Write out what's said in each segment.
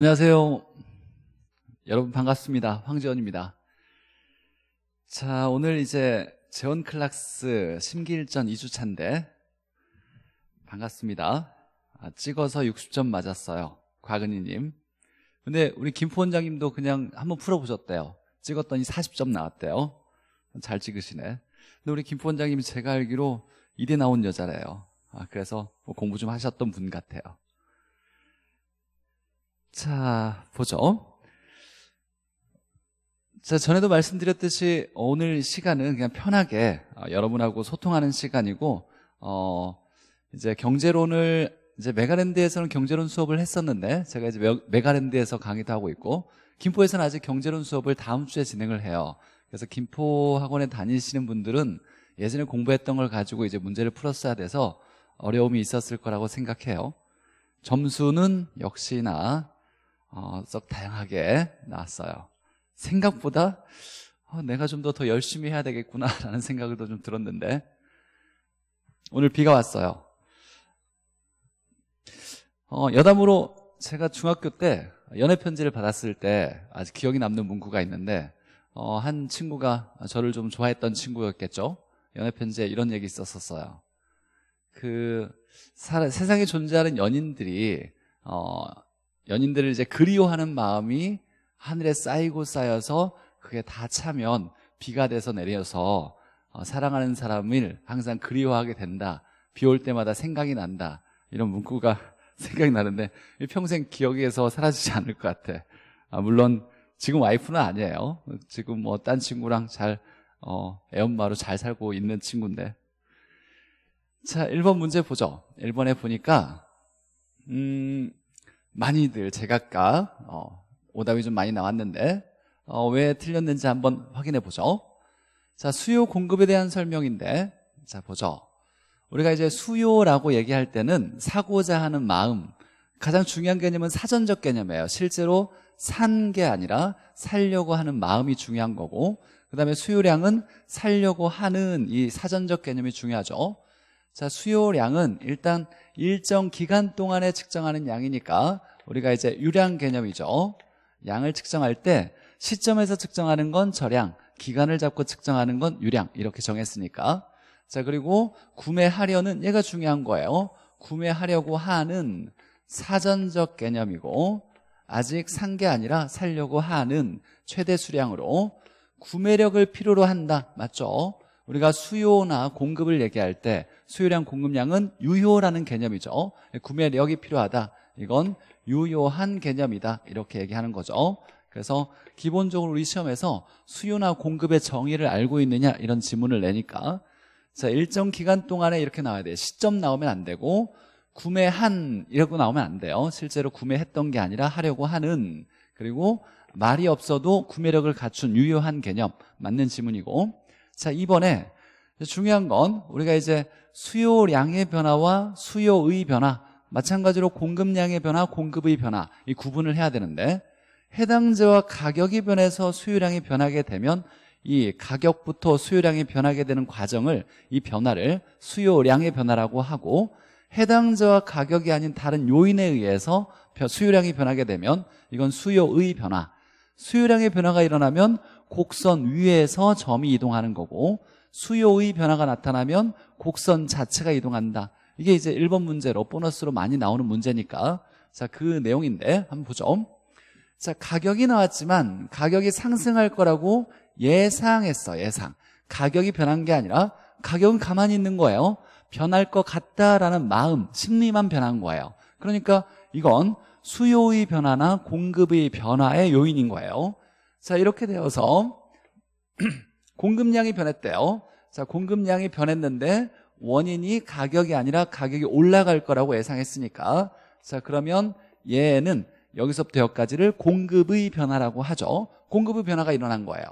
안녕하세요. 여러분 반갑습니다. 황지원입니다 자, 오늘 이제 재원 클락스 심기일전 2주차인데 반갑습니다. 아, 찍어서 60점 맞았어요. 과근이님. 근데 우리 김포 원장님도 그냥 한번 풀어보셨대요. 찍었더니 40점 나왔대요. 잘 찍으시네. 근데 우리 김포 원장님이 제가 알기로 이대 나온 여자래요. 아, 그래서 뭐 공부 좀 하셨던 분 같아요. 자, 보죠. 자, 전에도 말씀드렸듯이 오늘 시간은 그냥 편하게 어, 여러분하고 소통하는 시간이고, 어, 이제 경제론을, 이제 메가랜드에서는 경제론 수업을 했었는데, 제가 이제 메, 가랜드에서 강의도 하고 있고, 김포에서는 아직 경제론 수업을 다음 주에 진행을 해요. 그래서 김포 학원에 다니시는 분들은 예전에 공부했던 걸 가지고 이제 문제를 풀었어야 돼서 어려움이 있었을 거라고 생각해요. 점수는 역시나 어, 썩 다양하게 나왔어요. 생각보다 어, 내가 좀 더 더 열심히 해야 되겠구나라는 생각을 좀 들었는데 오늘 비가 왔어요. 어, 여담으로 제가 중학교 때 연애 편지를 받았을 때 아직 기억이 남는 문구가 있는데 어, 한 친구가 저를 좀 좋아했던 친구였겠죠. 연애 편지에 이런 얘기 있었었어요. 그 사, 세상에 존재하는 연인들이 어, 연인들을 이제 그리워하는 마음이 하늘에 쌓이고 쌓여서 그게 다 차면 비가 돼서 내려서 어, 사랑하는 사람을 항상 그리워하게 된다. 비 올 때마다 생각이 난다. 이런 문구가 생각이 나는데 평생 기억에서 사라지지 않을 것 같아. 아, 물론 지금 와이프는 아니에요. 지금 뭐 딴 친구랑 잘 어, 애엄마로 잘 살고 있는 친구인데. 자, 1번 문제 보죠. 1번에 보니까 음, 많이들 제각각 어, 오답이 좀 많이 나왔는데 어, 왜 틀렸는지 한번 확인해 보죠. 자, 수요 공급에 대한 설명인데 자, 보죠. 우리가 이제 수요라고 얘기할 때는 사고자 하는 마음 가장 중요한 개념은 사전적 개념이에요. 실제로 산 게 아니라 살려고 하는 마음이 중요한 거고 그 다음에 수요량은 살려고 하는 이 사전적 개념이 중요하죠. 자, 수요량은 일단 일정 기간 동안에 측정하는 양이니까 우리가 이제 유량 개념이죠. 양을 측정할 때 시점에서 측정하는 건 저량, 기간을 잡고 측정하는 건 유량 이렇게 정했으니까 자 그리고 구매하려는 얘가 중요한 거예요 구매하려고 하는 사전적 개념이고 아직 산 게 아니라 살려고 하는 최대 수량으로 구매력을 필요로 한다 맞죠 우리가 수요나 공급을 얘기할 때 수요량 공급량은 유효라는 개념이죠 어? 구매력이 필요하다 이건 유효한 개념이다 이렇게 얘기하는 거죠 그래서 기본적으로 우리 시험에서 수요나 공급의 정의를 알고 있느냐 이런 질문을 내니까 자 일정 기간 동안에 이렇게 나와야 돼요 시점 나오면 안 되고 구매한 이러고 나오면 안 돼요 실제로 구매했던 게 아니라 하려고 하는 그리고 말이 없어도 구매력을 갖춘 유효한 개념 맞는 지문이고 자, 이번에 중요한 건 우리가 이제 수요량의 변화와 수요의 변화 마찬가지로 공급량의 변화, 공급의 변화 이 구분을 해야 되는데 해당제와 가격이 변해서 수요량이 변하게 되면 이 가격부터 수요량이 변하게 되는 과정을 이 변화를 수요량의 변화라고 하고 해당제와 가격이 아닌 다른 요인에 의해서 수요량이 변하게 되면 이건 수요의 변화 수요량의 변화가 일어나면 곡선 위에서 점이 이동하는 거고 수요의 변화가 나타나면 곡선 자체가 이동한다. 이게 이제 1번 문제로 보너스로 많이 나오는 문제니까 자 그 내용인데 한번 보죠. 자 가격이 나왔지만 가격이 상승할 거라고 예상했어 예상. 가격이 변한 게 아니라 가격은 가만히 있는 거예요. 변할 것 같다라는 마음, 심리만 변한 거예요. 그러니까 이건 수요의 변화나 공급의 변화의 요인인 거예요. 자 이렇게 되어서 공급량이 변했대요 자 공급량이 변했는데 원인이 가격이 아니라 가격이 올라갈 거라고 예상했으니까 자 그러면 얘는 여기서부터 여기까지를 공급의 변화라고 하죠 공급의 변화가 일어난 거예요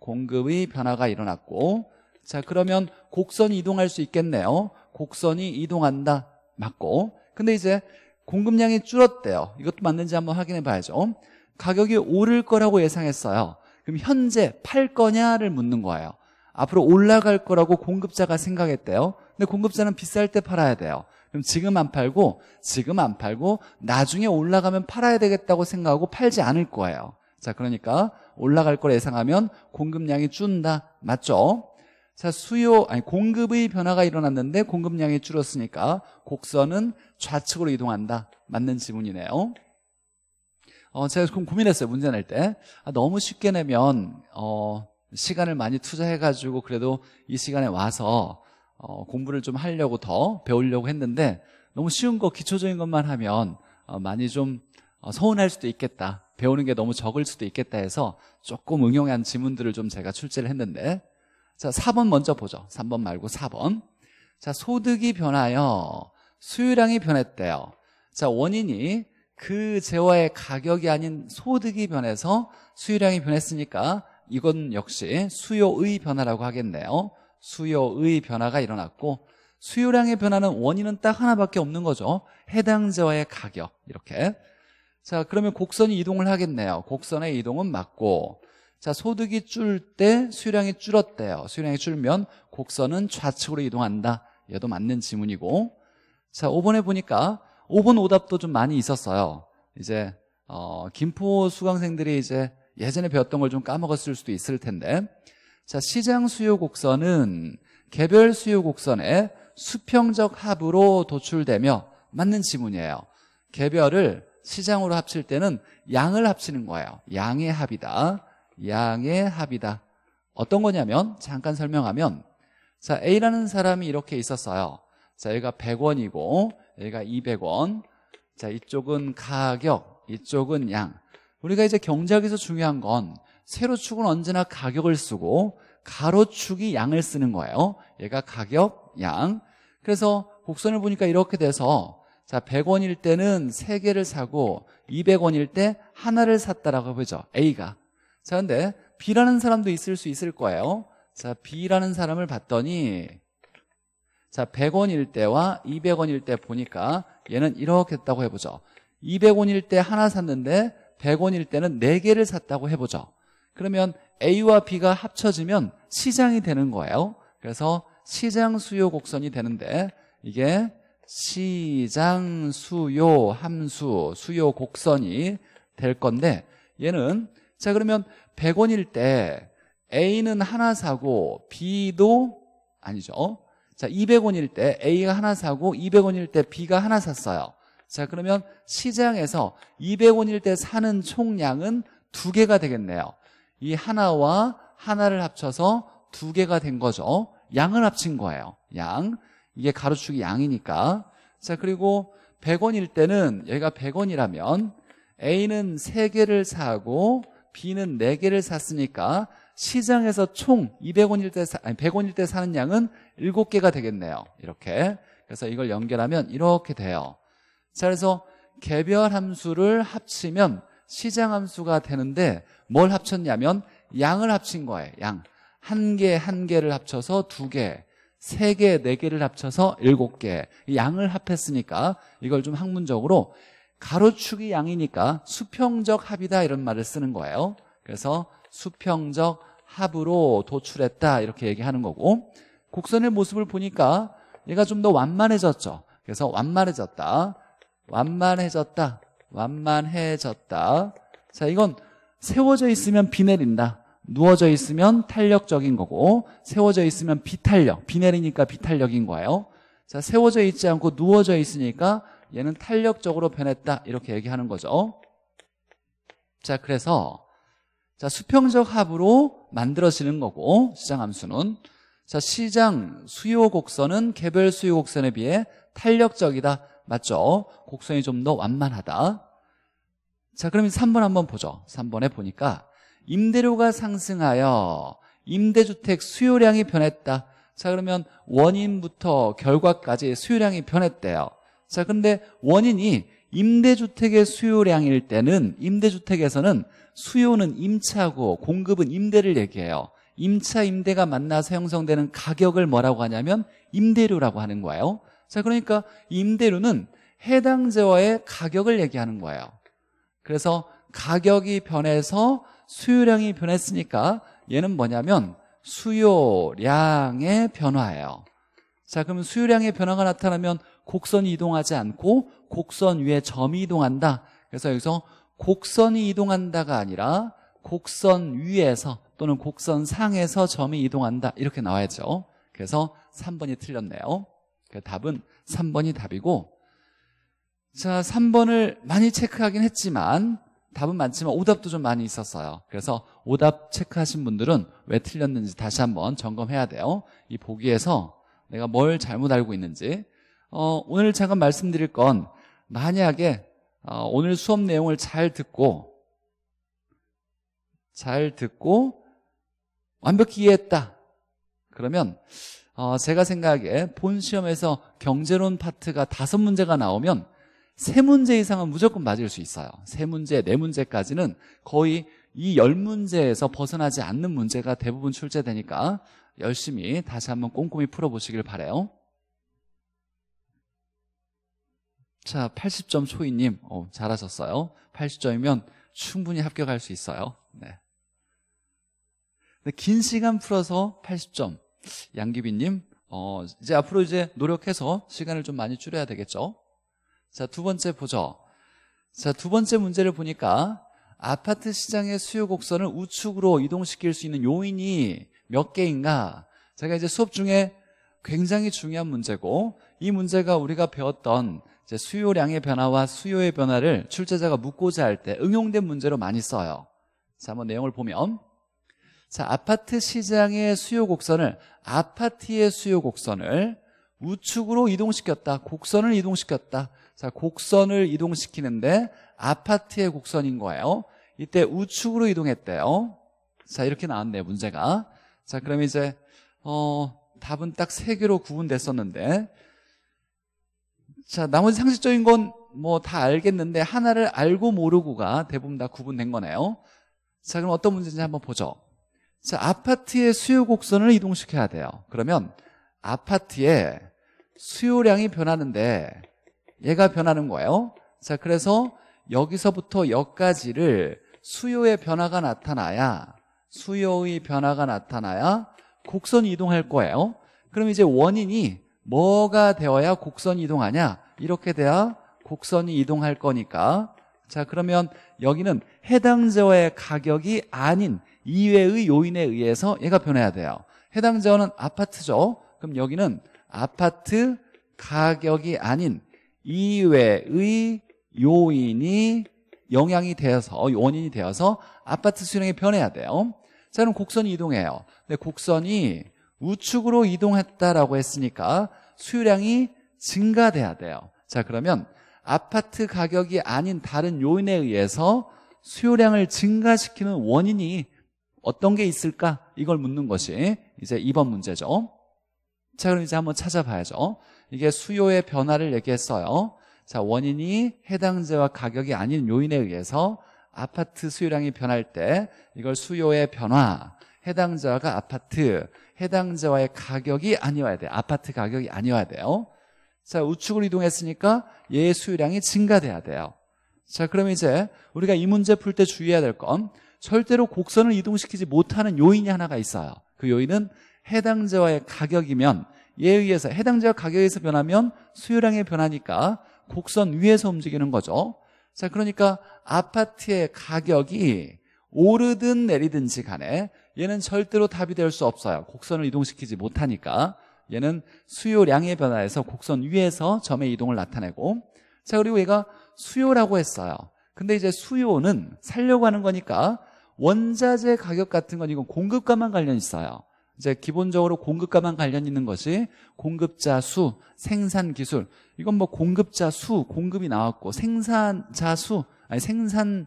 공급의 변화가 일어났고 자 그러면 곡선이 이동할 수 있겠네요 곡선이 이동한다 맞고 근데 이제 공급량이 줄었대요 이것도 맞는지 한번 확인해 봐야죠 가격이 오를 거라고 예상했어요. 그럼 현재 팔 거냐를 묻는 거예요. 앞으로 올라갈 거라고 공급자가 생각했대요. 근데 공급자는 비쌀 때 팔아야 돼요. 그럼 지금 안 팔고 지금 안 팔고 나중에 올라가면 팔아야 되겠다고 생각하고 팔지 않을 거예요. 자, 그러니까 올라갈 걸 예상하면 공급량이 줄다 맞죠? 자, 수요 아니 공급의 변화가 일어났는데 공급량이 줄었으니까 곡선은 좌측으로 이동한다. 맞는 지문이네요. 어, 제가 좀 고민했어요. 문제 낼 때. 아, 너무 쉽게 내면, 어, 시간을 많이 투자해가지고 그래도 이 시간에 와서 어, 공부를 좀 하려고 더 배우려고 했는데 너무 쉬운 거, 기초적인 것만 하면 어, 많이 좀 어, 서운할 수도 있겠다. 배우는 게 너무 적을 수도 있겠다 해서 조금 응용한 지문들을 좀 제가 출제를 했는데 자, 4번 먼저 보죠. 3번 말고 4번. 자, 소득이 변하여 수요량이 변했대요. 자, 원인이 그 재화의 가격이 아닌 소득이 변해서 수요량이 변했으니까 이건 역시 수요의 변화라고 하겠네요. 수요의 변화가 일어났고 수요량의 변화는 원인은 딱 하나밖에 없는 거죠. 해당 재화의 가격 이렇게. 자 그러면 곡선이 이동을 하겠네요. 곡선의 이동은 맞고 자 소득이 줄 때 수요량이 줄었대요. 수요량이 줄면 곡선은 좌측으로 이동한다. 얘도 맞는 지문이고 자 5번에 보니까 5번 오답도 좀 많이 있었어요. 이제 어, 김포 수강생들이 이제 예전에 배웠던 걸 좀 까먹었을 수도 있을 텐데 자 시장 수요 곡선은 개별 수요 곡선의 수평적 합으로 도출되며 맞는 지문이에요. 개별을 시장으로 합칠 때는 양을 합치는 거예요. 양의 합이다. 양의 합이다. 어떤 거냐면 잠깐 설명하면 자 A라는 사람이 이렇게 있었어요. 자 얘가 100원이고 여기가 200원 자 이쪽은 가격 이쪽은 양 우리가 이제 경제학에서 중요한 건 세로축은 언제나 가격을 쓰고 가로축이 양을 쓰는 거예요 얘가 가격, 양 그래서 곡선을 보니까 이렇게 돼서 자 100원일 때는 3개를 사고 200원일 때 하나를 샀다라고 보죠 A가 자 근데 B라는 사람도 있을 수 있을 거예요 자 B라는 사람을 봤더니 자 100원일 때와 200원일 때 보니까 얘는 이렇게 됐다고 해보죠 200원일 때 하나 샀는데 100원일 때는 4개를 샀다고 해보죠 그러면 A와 B가 합쳐지면 시장이 되는 거예요 그래서 시장 수요 곡선이 되는데 이게 시장 수요 함수 수요 곡선이 될 건데 얘는 자 그러면 100원일 때 A는 하나 사고 B도 아니죠 자, 200원일 때 A가 하나 사고 200원일 때 B가 하나 샀어요. 자, 그러면 시장에서 200원일 때 사는 총량은 두 개가 되겠네요. 이 하나와 하나를 합쳐서 두 개가 된 거죠. 양을 합친 거예요. 양. 이게 가로축이 양이니까. 자, 그리고 100원일 때는 여기가 100원이라면 A는 3개를 사고 B는 4개를 샀으니까 시장에서 총 200원일 때 사, 아니 100원일 때 사는 양은 7개가 되겠네요. 이렇게. 그래서 이걸 연결하면 이렇게 돼요. 자, 그래서 개별 함수를 합치면 시장 함수가 되는데 뭘 합쳤냐면 양을 합친 거예요. 양. 한 개, 한 개를 합쳐서 두 개, 세 개, 네 개를 합쳐서 일곱 개. 양을 합했으니까 이걸 좀 학문적으로 가로축이 양이니까 수평적 합이다 이런 말을 쓰는 거예요. 그래서 수평적 합으로 도출했다 이렇게 얘기하는 거고 곡선의 모습을 보니까 얘가 좀 더 완만해졌죠 그래서 완만해졌다 완만해졌다 완만해졌다 자 이건 세워져 있으면 비 내린다 누워져 있으면 탄력적인 거고 세워져 있으면 비탄력 비 내리니까 비탄력인 거예요 자 세워져 있지 않고 누워져 있으니까 얘는 탄력적으로 변했다 이렇게 얘기하는 거죠 자 그래서 자, 수평적 합으로 만들어지는 거고 시장 함수는 자, 시장 수요 곡선은 개별 수요 곡선에 비해 탄력적이다. 맞죠? 곡선이 좀 더 완만하다. 자, 그럼 3번 한번 보죠. 3번에 보니까 임대료가 상승하여 임대주택 수요량이 변했다. 자, 그러면 원인부터 결과까지 수요량이 변했대요. 자, 근데 원인이 임대주택의 수요량일 때는 임대주택에서는 수요는 임차고 공급은 임대를 얘기해요. 임차 임대가 만나서 형성되는 가격을 뭐라고 하냐면 임대료라고 하는 거예요. 자, 그러니까 임대료는 해당 재화의 가격을 얘기하는 거예요. 그래서 가격이 변해서 수요량이 변했으니까 얘는 뭐냐면 수요량의 변화예요. 자, 그럼 수요량의 변화가 나타나면 곡선이 이동하지 않고 곡선 위에 점이 이동한다. 그래서 여기서 곡선이 이동한다가 아니라 곡선 위에서 또는 곡선 상에서 점이 이동한다 이렇게 나와야죠 그래서 3번이 틀렸네요 그 답은 3번이 답이고 자 3번을 많이 체크하긴 했지만 답은 많지만 오답도 좀 많이 있었어요 그래서 오답 체크하신 분들은 왜 틀렸는지 다시 한번 점검해야 돼요 이 보기에서 내가 뭘 잘못 알고 있는지 어, 오늘 잠깐 말씀드릴 건 만약에 어, 오늘 수업 내용을 잘 듣고 잘 듣고 완벽히 이해했다 그러면 어, 제가 생각에 본 시험에서 경제론 파트가 다섯 문제가 나오면 세 문제 이상은 무조건 맞을 수 있어요 세 문제, 네 문제까지는 거의 이 열문제에서 벗어나지 않는 문제가 대부분 출제되니까 열심히 다시 한번 꼼꼼히 풀어보시길 바래요 자, 80점 초이님, 어, 잘하셨어요. 80점이면 충분히 합격할 수 있어요. 네. 긴 시간 풀어서 80점. 양기빈님, 어, 이제 앞으로 이제 노력해서 시간을 좀 많이 줄여야 되겠죠? 자, 두 번째 보죠. 자, 두 번째 문제를 보니까 아파트 시장의 수요 곡선을 우측으로 이동시킬 수 있는 요인이 몇 개인가? 제가 이제 수업 중에 굉장히 중요한 문제고 이 문제가 우리가 배웠던 수요량의 변화와 수요의 변화를 출제자가 묻고자 할 때 응용된 문제로 많이 써요. 자, 한번 내용을 보면 자, 아파트 시장의 수요 곡선을 아파트의 수요 곡선을 우측으로 이동시켰다. 곡선을 이동시켰다. 자, 곡선을 이동시키는데 아파트의 곡선인 거예요. 이때 우측으로 이동했대요. 자, 이렇게 나왔네요, 문제가. 자, 그럼 이제 어, 답은 딱 세 개로 구분됐었는데 자, 나머지 상식적인 건 뭐 다 알겠는데 하나를 알고 모르고가 대부분 다 구분된 거네요. 자, 그럼 어떤 문제인지 한번 보죠. 자, 아파트의 수요 곡선을 이동시켜야 돼요. 그러면 아파트의 수요량이 변하는데 얘가 변하는 거예요. 자, 그래서 여기서부터 여기까지를 수요의 변화가 나타나야 수요의 변화가 나타나야 곡선이 이동할 거예요. 그럼 이제 원인이 뭐가 되어야 곡선이 이동하냐 이렇게 돼야 곡선이 이동할 거니까 자 그러면 여기는 해당 제어의 가격이 아닌 이외의 요인에 의해서 얘가 변해야 돼요 해당 제어는 아파트죠 그럼 여기는 아파트 가격이 아닌 이외의 요인이 영향이 되어서 원인이 되어서 아파트 수량이 변해야 돼요 자 그럼 곡선이 이동해요 근데 곡선이 우측으로 이동했다라고 했으니까 수요량이 증가돼야 돼요. 자, 그러면 아파트 가격이 아닌 다른 요인에 의해서 수요량을 증가시키는 원인이 어떤 게 있을까? 이걸 묻는 것이 이제 2번 문제죠. 자, 그럼 이제 한번 찾아봐야죠. 이게 수요의 변화를 얘기했어요. 자, 원인이 해당제와 가격이 아닌 요인에 의해서 아파트 수요량이 변할 때 이걸 수요의 변화, 해당자가 아파트, 해당자와의 가격이 아니어야 돼요 아파트 가격이 아니어야 돼요 자 우측으로 이동했으니까 얘의 수요량이 증가돼야 돼요 자 그럼 이제 우리가 이 문제 풀 때 주의해야 될 건 절대로 곡선을 이동시키지 못하는 요인이 하나가 있어요 그 요인은 해당자와의 가격이면 얘에 의해서 해당자와 가격에서 변하면 수요량이 변하니까 곡선 위에서 움직이는 거죠 자 그러니까 아파트의 가격이 오르든 내리든지 간에 얘는 절대로 답이 될 수 없어요 곡선을 이동시키지 못하니까 얘는 수요량의 변화에서 곡선 위에서 점의 이동을 나타내고 자 그리고 얘가 수요라고 했어요 근데 이제 수요는 살려고 하는 거니까 원자재 가격 같은 건 이건 공급가만 관련 있어요 이제 기본적으로 공급가만 관련 있는 것이 공급자 수, 생산 기술 이건 뭐 공급자 수, 공급이 나왔고 생산자 수, 아니 생산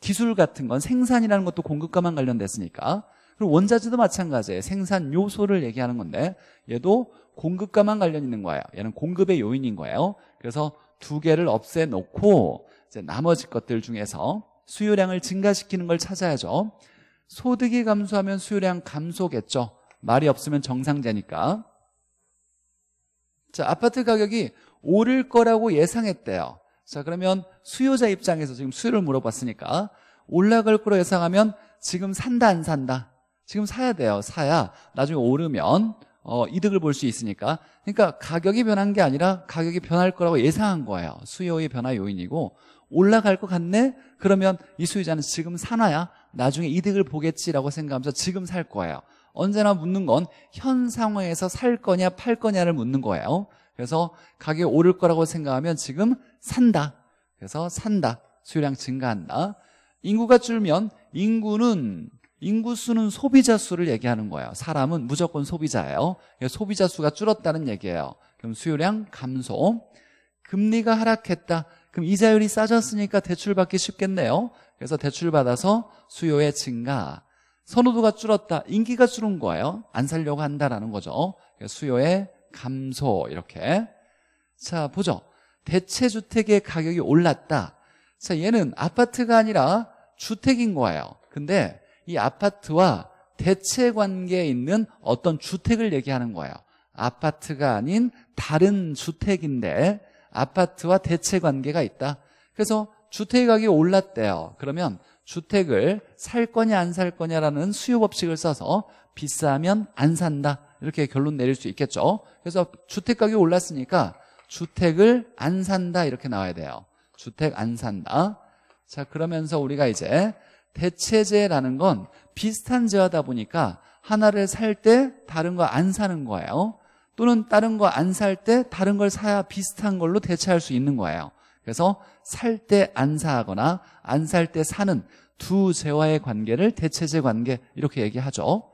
기술 같은 건 생산이라는 것도 공급과만 관련됐으니까 그리고 원자재도 마찬가지예요 생산 요소를 얘기하는 건데 얘도 공급과만 관련 있는 거예요 얘는 공급의 요인인 거예요 그래서 두 개를 없애놓고 이제 나머지 것들 중에서 수요량을 증가시키는 걸 찾아야죠 소득이 감소하면 수요량 감소겠죠 말이 없으면 정상제니까 자 아파트 가격이 오를 거라고 예상했대요 자 그러면 수요자 입장에서 지금 수요를 물어봤으니까 올라갈 거로 예상하면 지금 산다 안 산다 지금 사야 돼요 사야 나중에 오르면 어, 이득을 볼 수 있으니까 그러니까 가격이 변한 게 아니라 가격이 변할 거라고 예상한 거예요 수요의 변화 요인이고 올라갈 것 같네 그러면 이 수요자는 지금 사놔야 나중에 이득을 보겠지라고 생각하면서 지금 살 거예요 언제나 묻는 건 현 상황에서 살 거냐 팔 거냐를 묻는 거예요 그래서 가격이 오를 거라고 생각하면 지금 산다. 그래서 산다. 수요량 증가한다. 인구가 줄면 인구는 인구수는 소비자 수를 얘기하는 거예요 사람은 무조건 소비자예요 소비자 수가 줄었다는 얘기예요 그럼 수요량 감소 금리가 하락했다 그럼 이자율이 싸졌으니까 대출받기 쉽겠네요 그래서 대출받아서 수요의 증가 선호도가 줄었다 인기가 줄은 거예요 안 살려고 한다라는 거죠 수요의 감소 이렇게 자 보죠 대체 주택의 가격이 올랐다. 자, 얘는 아파트가 아니라 주택인 거예요. 근데 이 아파트와 대체 관계에 있는 어떤 주택을 얘기하는 거예요. 아파트가 아닌 다른 주택인데 아파트와 대체 관계가 있다. 그래서 주택 가격이 올랐대요. 그러면 주택을 살 거냐 안 살 거냐라는 수요 법칙을 써서 비싸면 안 산다. 이렇게 결론 내릴 수 있겠죠. 그래서 주택 가격이 올랐으니까 주택을 안 산다 이렇게 나와야 돼요 주택 안 산다 자 그러면서 우리가 이제 대체제라는 건 비슷한 제어다 보니까 하나를 살 때 다른 거 안 사는 거예요 또는 다른 거 안 살 때 다른 걸 사야 비슷한 걸로 대체할 수 있는 거예요 그래서 살 때 안 사거나 안 살 때 사는 두 재화의 관계를 대체제 관계 이렇게 얘기하죠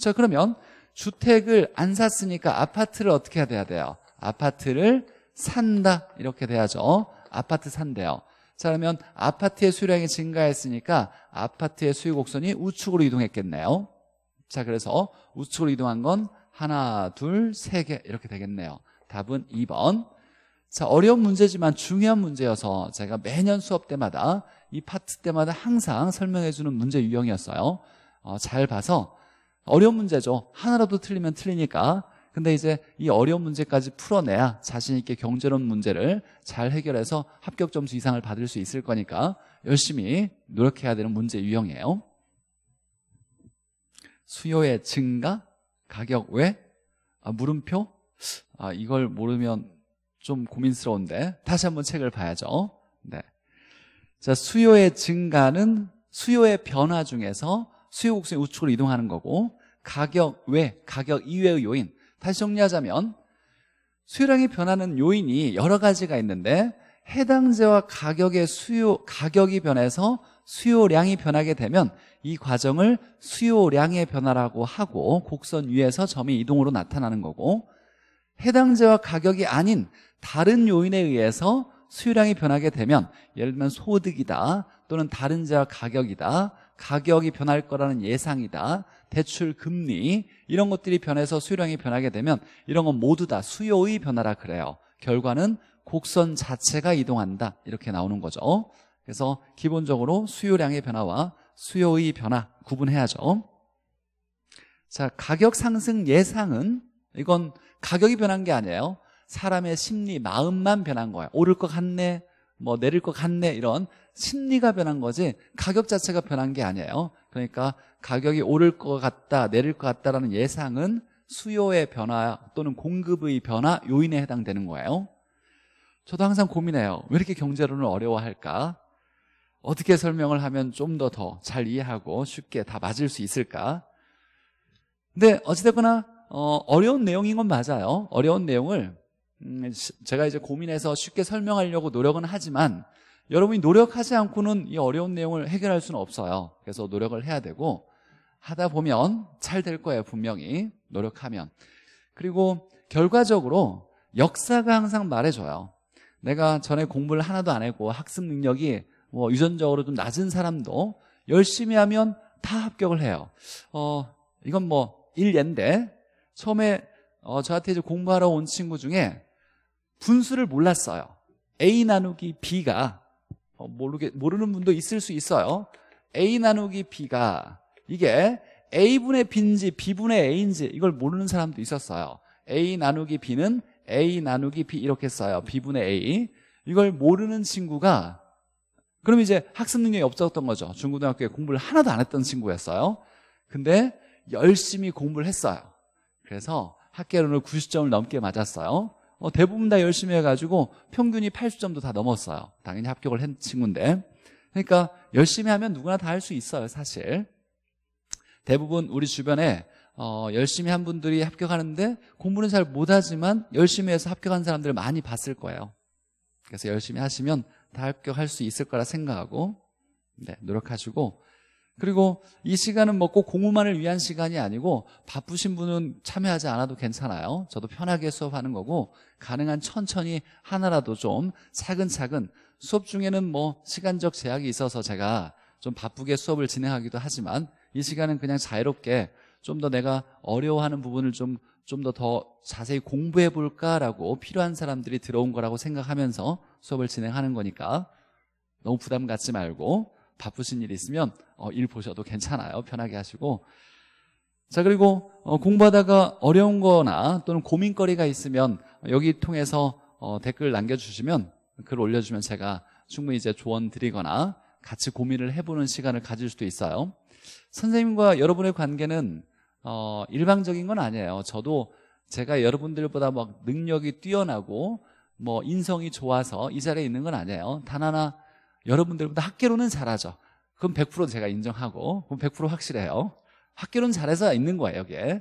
자 그러면 주택을 안 샀으니까 아파트를 어떻게 해야 돼요? 아파트를 산다 이렇게 돼야죠 아파트 산대요 자 그러면 아파트의 수량이 증가했으니까 아파트의 수요 곡선이 우측으로 이동했겠네요 자 그래서 우측으로 이동한 건 하나 둘 세 개 이렇게 되겠네요 답은 2번 자 어려운 문제지만 중요한 문제여서 제가 매년 수업 때마다 이 파트 때마다 항상 설명해주는 문제 유형이었어요 어, 잘 봐서 어려운 문제죠 하나라도 틀리면 틀리니까 근데 이제 이 어려운 문제까지 풀어내야 자신 있게 경제론 문제를 잘 해결해서 합격 점수 이상을 받을 수 있을 거니까 열심히 노력해야 되는 문제 유형이에요 수요의 증가 가격 왜? 아, 물음표? 아, 이걸 모르면 좀 고민스러운데 다시 한번 책을 봐야죠 네. 자 수요의 증가는 수요의 변화 중에서 수요 곡선의 우측으로 이동하는 거고 가격 외, 가격 이외의 요인 다시 정리하자면 수요량이 변하는 요인이 여러 가지가 있는데 해당제와 가격의 수요 가격이 변해서 수요량이 변하게 되면 이 과정을 수요량의 변화라고 하고 곡선 위에서 점이 이동으로 나타나는 거고 해당제와 가격이 아닌 다른 요인에 의해서 수요량이 변하게 되면 예를 들면 소득이다 또는 다른 제와 가격이다 가격이 변할 거라는 예상이다 대출 금리 이런 것들이 변해서 수요량이 변하게 되면 이런 건 모두 다 수요의 변화라 그래요 결과는 곡선 자체가 이동한다 이렇게 나오는 거죠 그래서 기본적으로 수요량의 변화와 수요의 변화 구분해야죠 자 가격 상승 예상은 이건 가격이 변한 게 아니에요 사람의 심리 마음만 변한 거예요 오를 것 같네 뭐 내릴 것 같네 이런 심리가 변한 거지 가격 자체가 변한 게 아니에요 그러니까 가격이 오를 것 같다 내릴 것 같다라는 예상은 수요의 변화 또는 공급의 변화 요인에 해당되는 거예요 저도 항상 고민해요 왜 이렇게 경제론을 어려워할까 어떻게 설명을 하면 좀 더 더 잘 이해하고 쉽게 다 맞을 수 있을까 근데 어찌됐거나 어, 려운 내용인 건 맞아요 어려운 내용을 음, 제가 이제 고민해서 쉽게 설명하려고 노력은 하지만 여러분이 노력하지 않고는 이 어려운 내용을 해결할 수는 없어요. 그래서 노력을 해야 되고 하다 보면 잘 될 거예요. 분명히 노력하면. 그리고 결과적으로 역사가 항상 말해줘요. 내가 전에 공부를 하나도 안 했고 학습 능력이 뭐 유전적으로 좀 낮은 사람도 열심히 하면 다 합격을 해요. 어, 이건 뭐 일례인데 처음에 어, 저한테 이제 공부하러 온 친구 중에 분수를 몰랐어요. A 나누기 B가 어, 모르게, 모르는 분도 있을 수 있어요. A 나누기 B가 이게 A분의 B인지 B분의 A인지 이걸 모르는 사람도 있었어요. A 나누기 B는 A 나누기 B 이렇게 써요. B분의 A. 이걸 모르는 친구가 그럼 이제 학습 능력이 없었던 거죠. 중고등학교에 공부를 하나도 안 했던 친구였어요. 근데 열심히 공부를 했어요. 그래서 학계론을 90점을 넘게 맞았어요. 어, 대부분 다 열심히 해가지고 평균이 80점도 다 넘었어요. 당연히 합격을 한 친구인데. 그러니까 열심히 하면 누구나 다 할 수 있어요, 사실. 대부분 우리 주변에 어, 열심히 한 분들이 합격하는데 공부는 잘 못하지만 열심히 해서 합격한 사람들을 많이 봤을 거예요. 그래서 열심히 하시면 다 합격할 수 있을 거라 생각하고 네, 노력하시고 그리고 이 시간은 뭐 꼭 공부만을 위한 시간이 아니고 바쁘신 분은 참여하지 않아도 괜찮아요. 저도 편하게 수업하는 거고 가능한 천천히 하나라도 좀 차근차근 수업 중에는 뭐 시간적 제약이 있어서 제가 좀 바쁘게 수업을 진행하기도 하지만 이 시간은 그냥 자유롭게 좀 더 내가 어려워하는 부분을 좀 좀 더더 더 자세히 공부해 볼까라고 필요한 사람들이 들어온 거라고 생각하면서 수업을 진행하는 거니까 너무 부담 갖지 말고 바쁘신 일이 있으면 어, 일 보셔도 괜찮아요. 편하게 하시고 자 그리고 어, 공부하다가 어려운 거나 또는 고민거리가 있으면 여기 통해서 어, 댓글 남겨주시면 글 올려주면 제가 충분히 이제 조언 드리거나 같이 고민을 해보는 시간을 가질 수도 있어요 선생님과 여러분의 관계는 어, 일방적인 건 아니에요 저도 제가 여러분들보다 막 능력이 뛰어나고 뭐 인성이 좋아서 이 자리에 있는 건 아니에요 단 하나 여러분들보다 학계로는 잘하죠 그럼 100% 제가 인정하고 그럼 100% 확실해요 학교는 잘해서 있는 거예요 여기에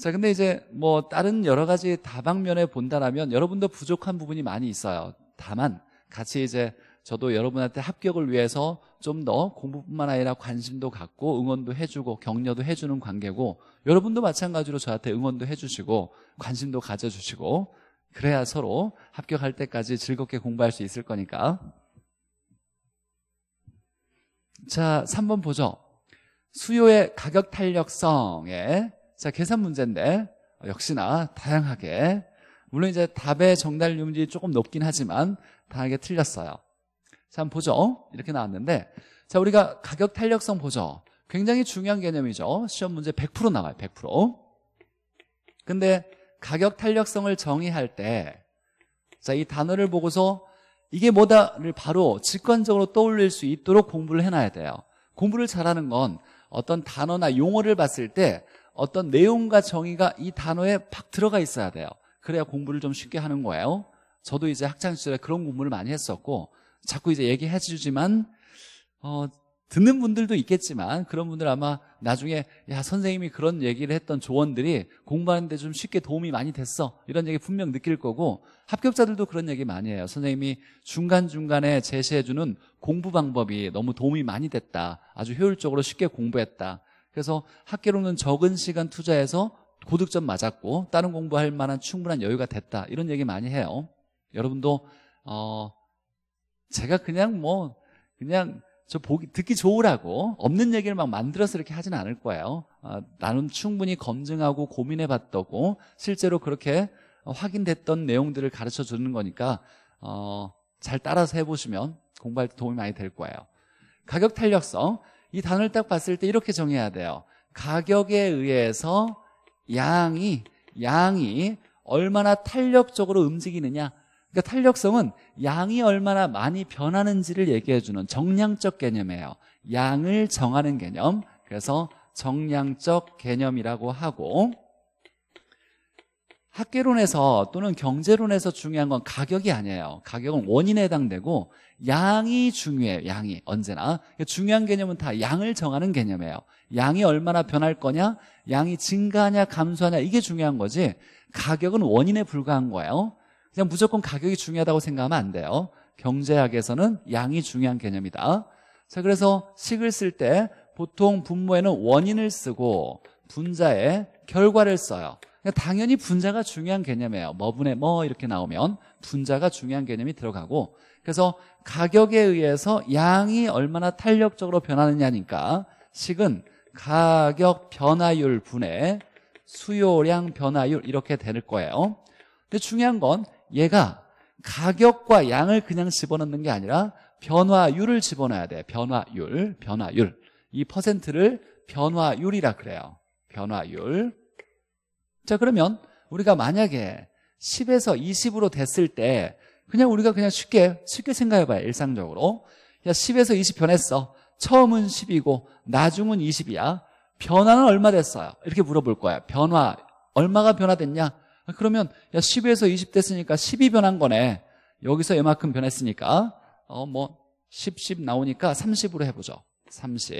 자 근데 이제 뭐 다른 여러 가지 다방면에 본다라면 여러분도 부족한 부분이 많이 있어요 다만 같이 이제 저도 여러분한테 합격을 위해서 좀 더 공부뿐만 아니라 관심도 갖고 응원도 해주고 격려도 해주는 관계고 여러분도 마찬가지로 저한테 응원도 해주시고 관심도 가져주시고 그래야 서로 합격할 때까지 즐겁게 공부할 수 있을 거니까. 자, 3번 보죠. 수요의 가격 탄력성에 자, 계산 문제인데 어, 역시나 다양하게 물론 이제 답의 정답률이 조금 높긴 하지만 다양하게 틀렸어요. 자, 한번 보죠. 이렇게 나왔는데 자, 우리가 가격 탄력성 보죠. 굉장히 중요한 개념이죠. 시험 문제 100% 나와요. 100%. 근데 가격 탄력성을 정의할 때 자, 이 단어를 보고서 이게 뭐다를 바로 직관적으로 떠올릴 수 있도록 공부를 해놔야 돼요. 공부를 잘하는 건 어떤 단어나 용어를 봤을 때 어떤 내용과 정의가 이 단어에 팍 들어가 있어야 돼요. 그래야 공부를 좀 쉽게 하는 거예요. 저도 이제 학창시절에 그런 공부를 많이 했었고 자꾸 이제 얘기해 주지만 어, 듣는 분들도 있겠지만 그런 분들 아마 나중에 야 선생님이 그런 얘기를 했던 조언들이 공부하는데 좀 쉽게 도움이 많이 됐어 이런 얘기 분명 느낄 거고 합격자들도 그런 얘기 많이 해요 선생님이 중간중간에 제시해주는 공부 방법이 너무 도움이 많이 됐다 아주 효율적으로 쉽게 공부했다 그래서 학교로는 적은 시간 투자해서 고득점 맞았고 다른 공부할 만한 충분한 여유가 됐다 이런 얘기 많이 해요 여러분도 어 제가 그냥 뭐 그냥 저 보기, 듣기 좋으라고 없는 얘기를 막 만들어서 이렇게 하진 않을 거예요. 아, 나는 충분히 검증하고 고민해 봤다고 실제로 그렇게 확인됐던 내용들을 가르쳐 주는 거니까 어, 잘 따라서 해보시면 공부할 때 도움이 많이 될 거예요. 가격 탄력성 이 단어를 딱 봤을 때 이렇게 정해야 돼요. 가격에 의해서 양이 양이 얼마나 탄력적으로 움직이느냐 그러니까 탄력성은 양이 얼마나 많이 변하는지를 얘기해주는 정량적 개념이에요 양을 정하는 개념 그래서 정량적 개념이라고 하고 학계론에서 또는 경제론에서 중요한 건 가격이 아니에요 가격은 원인에 해당되고 양이 중요해요 양이 언제나 그러니까 중요한 개념은 다 양을 정하는 개념이에요 양이 얼마나 변할 거냐 양이 증가하냐 감소하냐 이게 중요한 거지 가격은 원인에 불과한 거예요 그냥 무조건 가격이 중요하다고 생각하면 안 돼요 경제학에서는 양이 중요한 개념이다 자 그래서 식을 쓸 때 보통 분모에는 원인을 쓰고 분자에 결과를 써요 그러니까 당연히 분자가 중요한 개념이에요 뭐분의 뭐 이렇게 나오면 분자가 중요한 개념이 들어가고 그래서 가격에 의해서 양이 얼마나 탄력적으로 변하느냐니까 식은 가격 변화율 분의 수요량 변화율 이렇게 될 거예요 근데 중요한 건 얘가 가격과 양을 그냥 집어넣는 게 아니라 변화율을 집어넣어야 돼 변화율, 변화율 이 퍼센트를 변화율이라 그래요 변화율 자 그러면 우리가 만약에 10에서 20으로 됐을 때 그냥 우리가 그냥 쉽게 쉽게 생각해봐요 일상적으로 야 10에서 20 변했어 처음은 10이고 나중은 20이야 변화는 얼마 됐어요 이렇게 물어볼 거야 변화 얼마가 변화됐냐 아, 그러면 야 10에서 20 됐으니까 10이 변한 거네. 여기서 이만큼 변했으니까 어 뭐 10, 10 나오니까 30으로 해보죠. 30.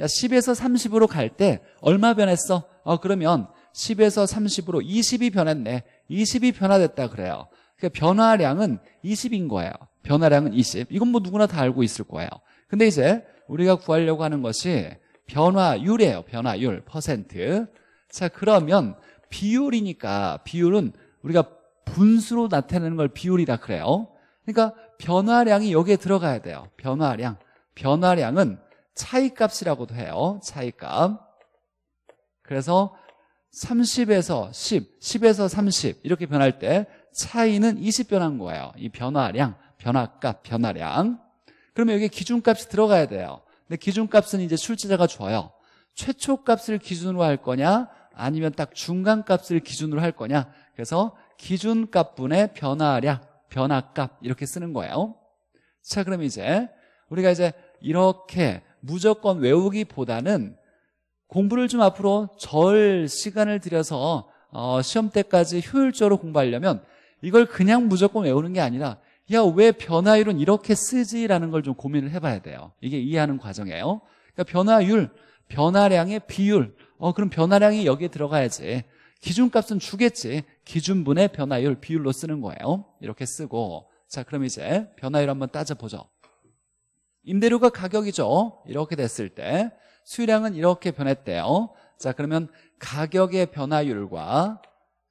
야 10에서 30으로 갈 때 얼마 변했어? 어 그러면 10에서 30으로 20이 변했네. 20이 변화됐다 그래요. 그러니까 변화량은 20인 거예요. 변화량은 20. 이건 뭐 누구나 다 알고 있을 거예요. 근데 이제 우리가 구하려고 하는 것이 변화율이에요. 변화율, 퍼센트. 자, 그러면 비율이니까 비율은 우리가 분수로 나타내는 걸 비율이라 그래요 그러니까 변화량이 여기에 들어가야 돼요 변화량 변화량은 차이값이라고도 해요 차이값 그래서 30에서 10, 10에서 30 이렇게 변할 때 차이는 20 변한 거예요 이 변화량, 변화값, 변화량 그러면 여기에 기준값이 들어가야 돼요 근데 기준값은 이제 출제자가 줘요 최초값을 기준으로 할 거냐 아니면 딱 중간값을 기준으로 할 거냐 그래서 기준값분의 변화량 변화값 이렇게 쓰는 거예요 자 그럼 이제 우리가 이제 이렇게 무조건 외우기보다는 공부를 좀 앞으로 절 시간을 들여서 어, 시험 때까지 효율적으로 공부하려면 이걸 그냥 무조건 외우는 게 아니라 야 왜 변화율은 이렇게 쓰지라는 걸 좀 고민을 해봐야 돼요 이게 이해하는 과정이에요 그러니까 변화율, 변화량의 비율 어 그럼 변화량이 여기에 들어가야지 기준값은 주겠지 기준분의 변화율 비율로 쓰는 거예요 이렇게 쓰고 자 그럼 이제 변화율 한번 따져보죠 임대료가 가격이죠 이렇게 됐을 때 수요량은 이렇게 변했대요 자 그러면 가격의 변화율과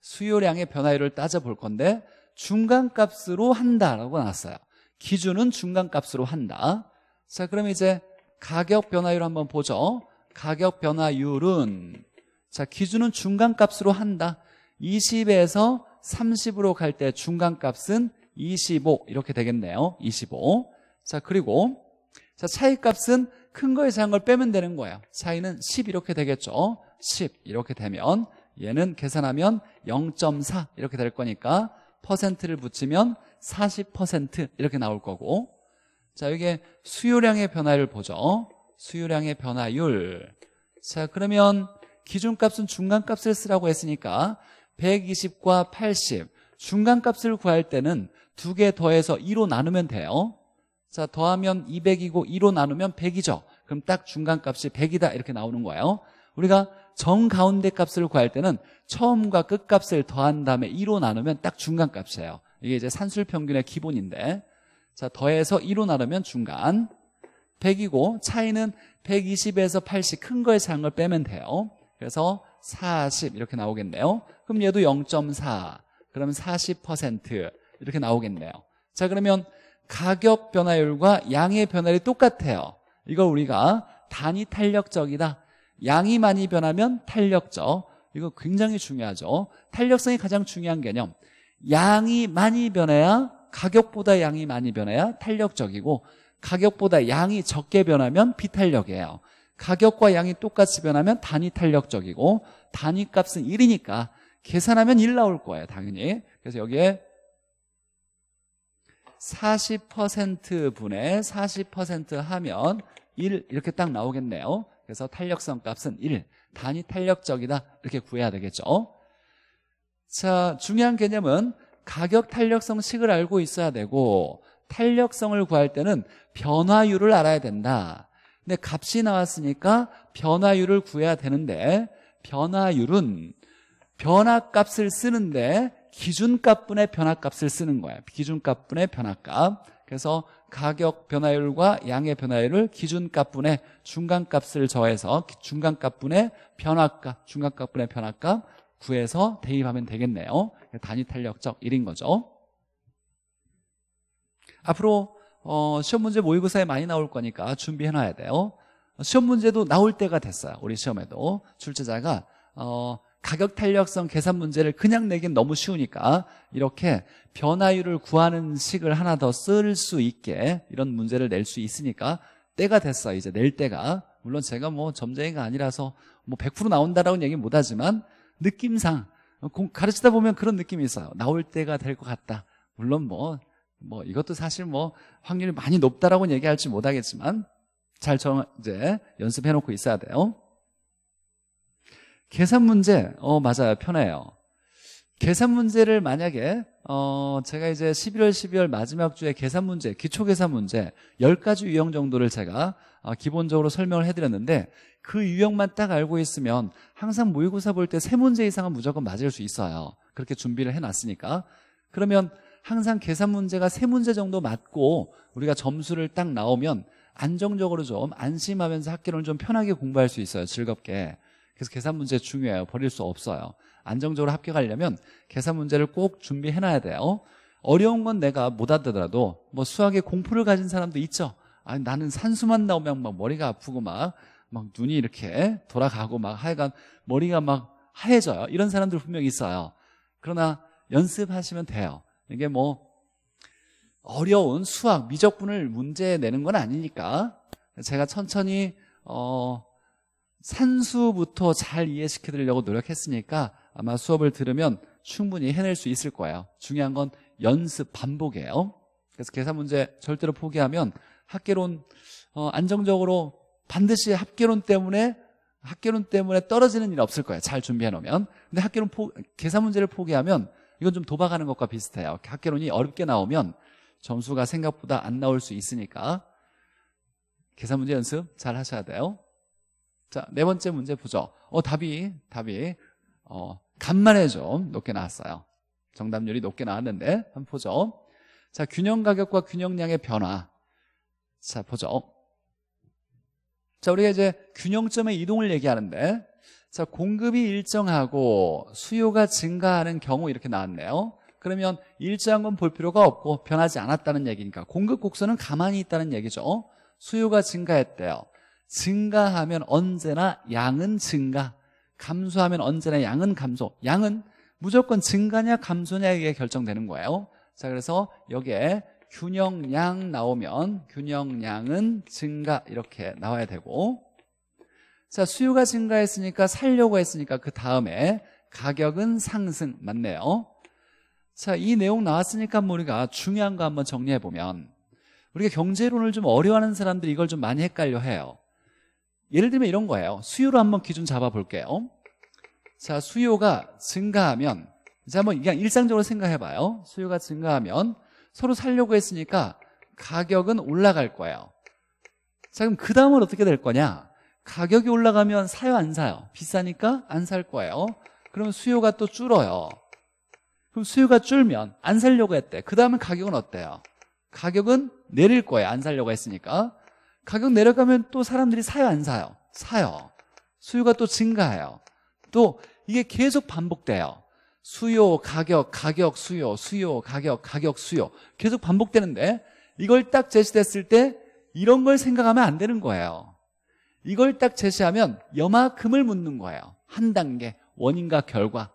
수요량의 변화율을 따져볼 건데 중간값으로 한다라고 나왔어요 기준은 중간값으로 한다 자 그럼 이제 가격 변화율 한번 보죠 가격 변화율은 자 기준은 중간값으로 한다 20에서 30으로 갈 때 중간값은 25 이렇게 되겠네요 25자 그리고 자 차이값은 큰 거에 작은 걸 빼면 되는 거예요 차이는 10 이렇게 되겠죠 10 이렇게 되면 얘는 계산하면 0.4 이렇게 될 거니까 퍼센트를 붙이면 40% 이렇게 나올 거고 자 이게 수요량의 변화를 보죠 수요량의 변화율 자 그러면 기준값은 중간값을 쓰라고 했으니까 120과 80 중간값을 구할 때는 두 개 더해서 2로 나누면 돼요 자 더하면 200이고 2로 나누면 100이죠 그럼 딱 중간값이 100이다 이렇게 나오는 거예요 우리가 정가운데 값을 구할 때는 처음과 끝값을 더한 다음에 2로 나누면 딱 중간값이에요 이게 이제 산술평균의 기본인데 자 더해서 2로 나누면 중간 100이고 차이는 120에서 80 큰거에 작은 걸 빼면 돼요 그래서 40 이렇게 나오겠네요 그럼 얘도 0.4그러면40% 이렇게 나오겠네요 자 그러면 가격 변화율과 양의 변화율이 똑같아요 이걸 우리가 단위 탄력적이다 양이 많이 변하면 탄력적 이거 굉장히 중요하죠 탄력성이 가장 중요한 개념 양이 많이 변해야 가격보다 양이 많이 변해야 탄력적이고 가격보다 양이 적게 변하면 비탄력이에요 가격과 양이 똑같이 변하면 단위 탄력적이고 단위 값은 1이니까 계산하면 1 나올 거예요 당연히 그래서 여기에 4 0분에40% 하면 1 이렇게 딱 나오겠네요 그래서 탄력성 값은 1 단위 탄력적이다 이렇게 구해야 되겠죠 자 중요한 개념은 가격 탄력성식을 알고 있어야 되고 탄력성을 구할 때는 변화율을 알아야 된다 근데 값이 나왔으니까 변화율을 구해야 되는데 변화율은 변화값을 쓰는데 기준값분의 변화값을 쓰는 거야 기준값분의 변화값 그래서 가격 변화율과 양의 변화율을 기준값분의 중간값을 저해서 중간값분의 변화값 중간값분의 변화값 구해서 대입하면 되겠네요 단위 탄력적 1인 거죠 앞으로 어, 시험 문제 모의고사에 많이 나올 거니까 준비해놔야 돼요 시험 문제도 나올 때가 됐어요 우리 시험에도 출제자가 어, 가격 탄력성 계산 문제를 그냥 내긴 너무 쉬우니까 이렇게 변화율을 구하는 식을 하나 더 쓸 수 있게 이런 문제를 낼 수 있으니까 때가 됐어 이제 낼 때가 물론 제가 뭐 점쟁이가 아니라서 뭐 100% 나온다라고는 얘기 못하지만 느낌상 가르치다 보면 그런 느낌이 있어요 나올 때가 될 것 같다 물론 뭐뭐 이것도 사실 뭐 확률이 많이 높다라고 얘기할지 못하겠지만 잘 정, 이제 연습해놓고 있어야 돼요. 계산 문제, 어, 맞아요. 편해요. 계산 문제를 만약에, 어, 제가 이제 11월, 12월 마지막 주에 계산 문제, 기초 계산 문제, 10가지 유형 정도를 제가 어, 기본적으로 설명을 해드렸는데, 그 유형만 딱 알고 있으면 항상 모의고사 볼 때 세 문제 이상은 무조건 맞을 수 있어요. 그렇게 준비를 해놨으니까. 그러면 항상 계산 문제가 세 문제 정도 맞고 우리가 점수를 딱 나오면 안정적으로 좀 안심하면서 학교를 좀 편하게 공부할 수 있어요 즐겁게 그래서 계산 문제 중요해요 버릴 수 없어요 안정적으로 합격하려면 계산 문제를 꼭 준비해놔야 돼요 어려운 건 내가 못하더라도 뭐 수학에 공포를 가진 사람도 있죠 아니 나는 산수만 나오면 막 머리가 아프고 막, 막 눈이 이렇게 돌아가고 막 하여간 머리가 막 하얘져요 이런 사람들 분명히 있어요 그러나 연습하시면 돼요 이게 뭐 어려운 수학 미적분을 문제 내는 건 아니니까 제가 천천히 어 산수부터 잘 이해시켜 드리려고 노력했으니까 아마 수업을 들으면 충분히 해낼 수 있을 거예요 중요한 건 연습 반복이에요 그래서 계산 문제 절대로 포기하면 학계론 어, 안정적으로 반드시 합계론 때문에 학계론 때문에 떨어지는 일 없을 거예요 잘 준비해 놓으면 근데 학계론 포, 계산 문제를 포기하면 이건 좀 도박하는 것과 비슷해요 학개론이 어렵게 나오면 점수가 생각보다 안 나올 수 있으니까 계산 문제 연습 잘 하셔야 돼요 자, 네 번째 문제 보죠 어, 답이 답이 어, 간만에 좀 높게 나왔어요 정답률이 높게 나왔는데 한번 보죠 자, 균형 가격과 균형량의 변화 자, 보죠 자, 우리가 이제 균형점의 이동을 얘기하는데 자, 공급이 일정하고 수요가 증가하는 경우 이렇게 나왔네요. 그러면 일정한 건 볼 필요가 없고 변하지 않았다는 얘기니까 공급 곡선은 가만히 있다는 얘기죠. 수요가 증가했대요. 증가하면 언제나 양은 증가, 감소하면 언제나 양은 감소. 양은 무조건 증가냐 감소냐에 결정되는 거예요. 자, 그래서 여기에 균형량 나오면 균형량은 증가 이렇게 나와야 되고 자, 수요가 증가했으니까 살려고 했으니까 그 다음에 가격은 상승 맞네요. 자, 이 내용 나왔으니까 우리가 중요한 거 한번 정리해 보면 우리가 경제론을 좀 어려워하는 사람들이 이걸 좀 많이 헷갈려 해요. 예를 들면 이런 거예요. 수요로 한번 기준 잡아 볼게요. 자, 수요가 증가하면 이제 한번 그냥 일상적으로 생각해 봐요. 수요가 증가하면 서로 살려고 했으니까 가격은 올라갈 거예요. 자, 그럼 그 다음은 어떻게 될 거냐? 가격이 올라가면 사요 안 사요? 비싸니까 안 살 거예요 그러면 수요가 또 줄어요 그럼 수요가 줄면 안 살려고 했대 그 다음에 가격은 어때요? 가격은 내릴 거예요 안 살려고 했으니까 가격 내려가면 또 사람들이 사요 안 사요? 사요 수요가 또 증가해요 또 이게 계속 반복돼요 수요, 가격, 가격, 수요, 수요, 가격, 가격, 수요 계속 반복되는데 이걸 딱 제시됐을 때 이런 걸 생각하면 안 되는 거예요 이걸 딱 제시하면 여만큼을 묻는 거예요 한 단계 원인과 결과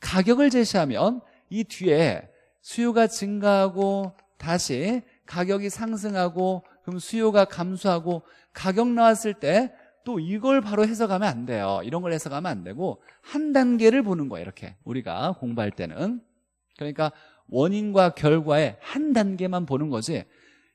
가격을 제시하면 이 뒤에 수요가 증가하고 다시 가격이 상승하고 그럼 수요가 감소하고 가격 나왔을 때 또 이걸 바로 해석하면 안 돼요 이런 걸 해석하면 안 되고 한 단계를 보는 거예요 이렇게 우리가 공부할 때는 그러니까 원인과 결과의 한 단계만 보는 거지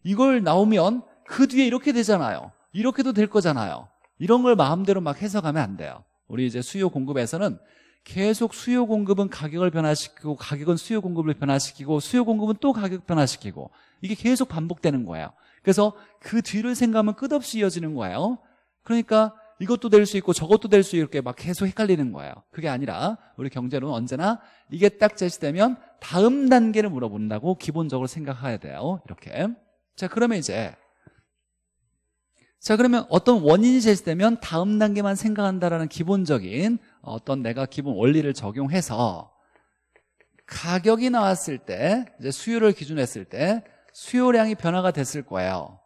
이걸 나오면 그 뒤에 이렇게 되잖아요 이렇게도 될 거잖아요 이런 걸 마음대로 막 해석하면 안 돼요 우리 이제 수요 공급에서는 계속 수요 공급은 가격을 변화시키고 가격은 수요 공급을 변화시키고 수요 공급은 또 가격 변화시키고 이게 계속 반복되는 거예요 그래서 그 뒤를 생각하면 끝없이 이어지는 거예요 그러니까 이것도 될 수 있고 저것도 될 수 이렇게 막 계속 헷갈리는 거예요 그게 아니라 우리 경제론는 언제나 이게 딱 제시되면 다음 단계를 물어본다고 기본적으로 생각해야 돼요 이렇게 자 그러면 이제 자 그러면 어떤 원인이 제시되면 다음 단계만 생각한다라는 기본적인 어떤 내가 기본 원리를 적용해서 가격이 나왔을 때 이제 수요를 기준 했을 때 수요량이 변화가 됐을 거예요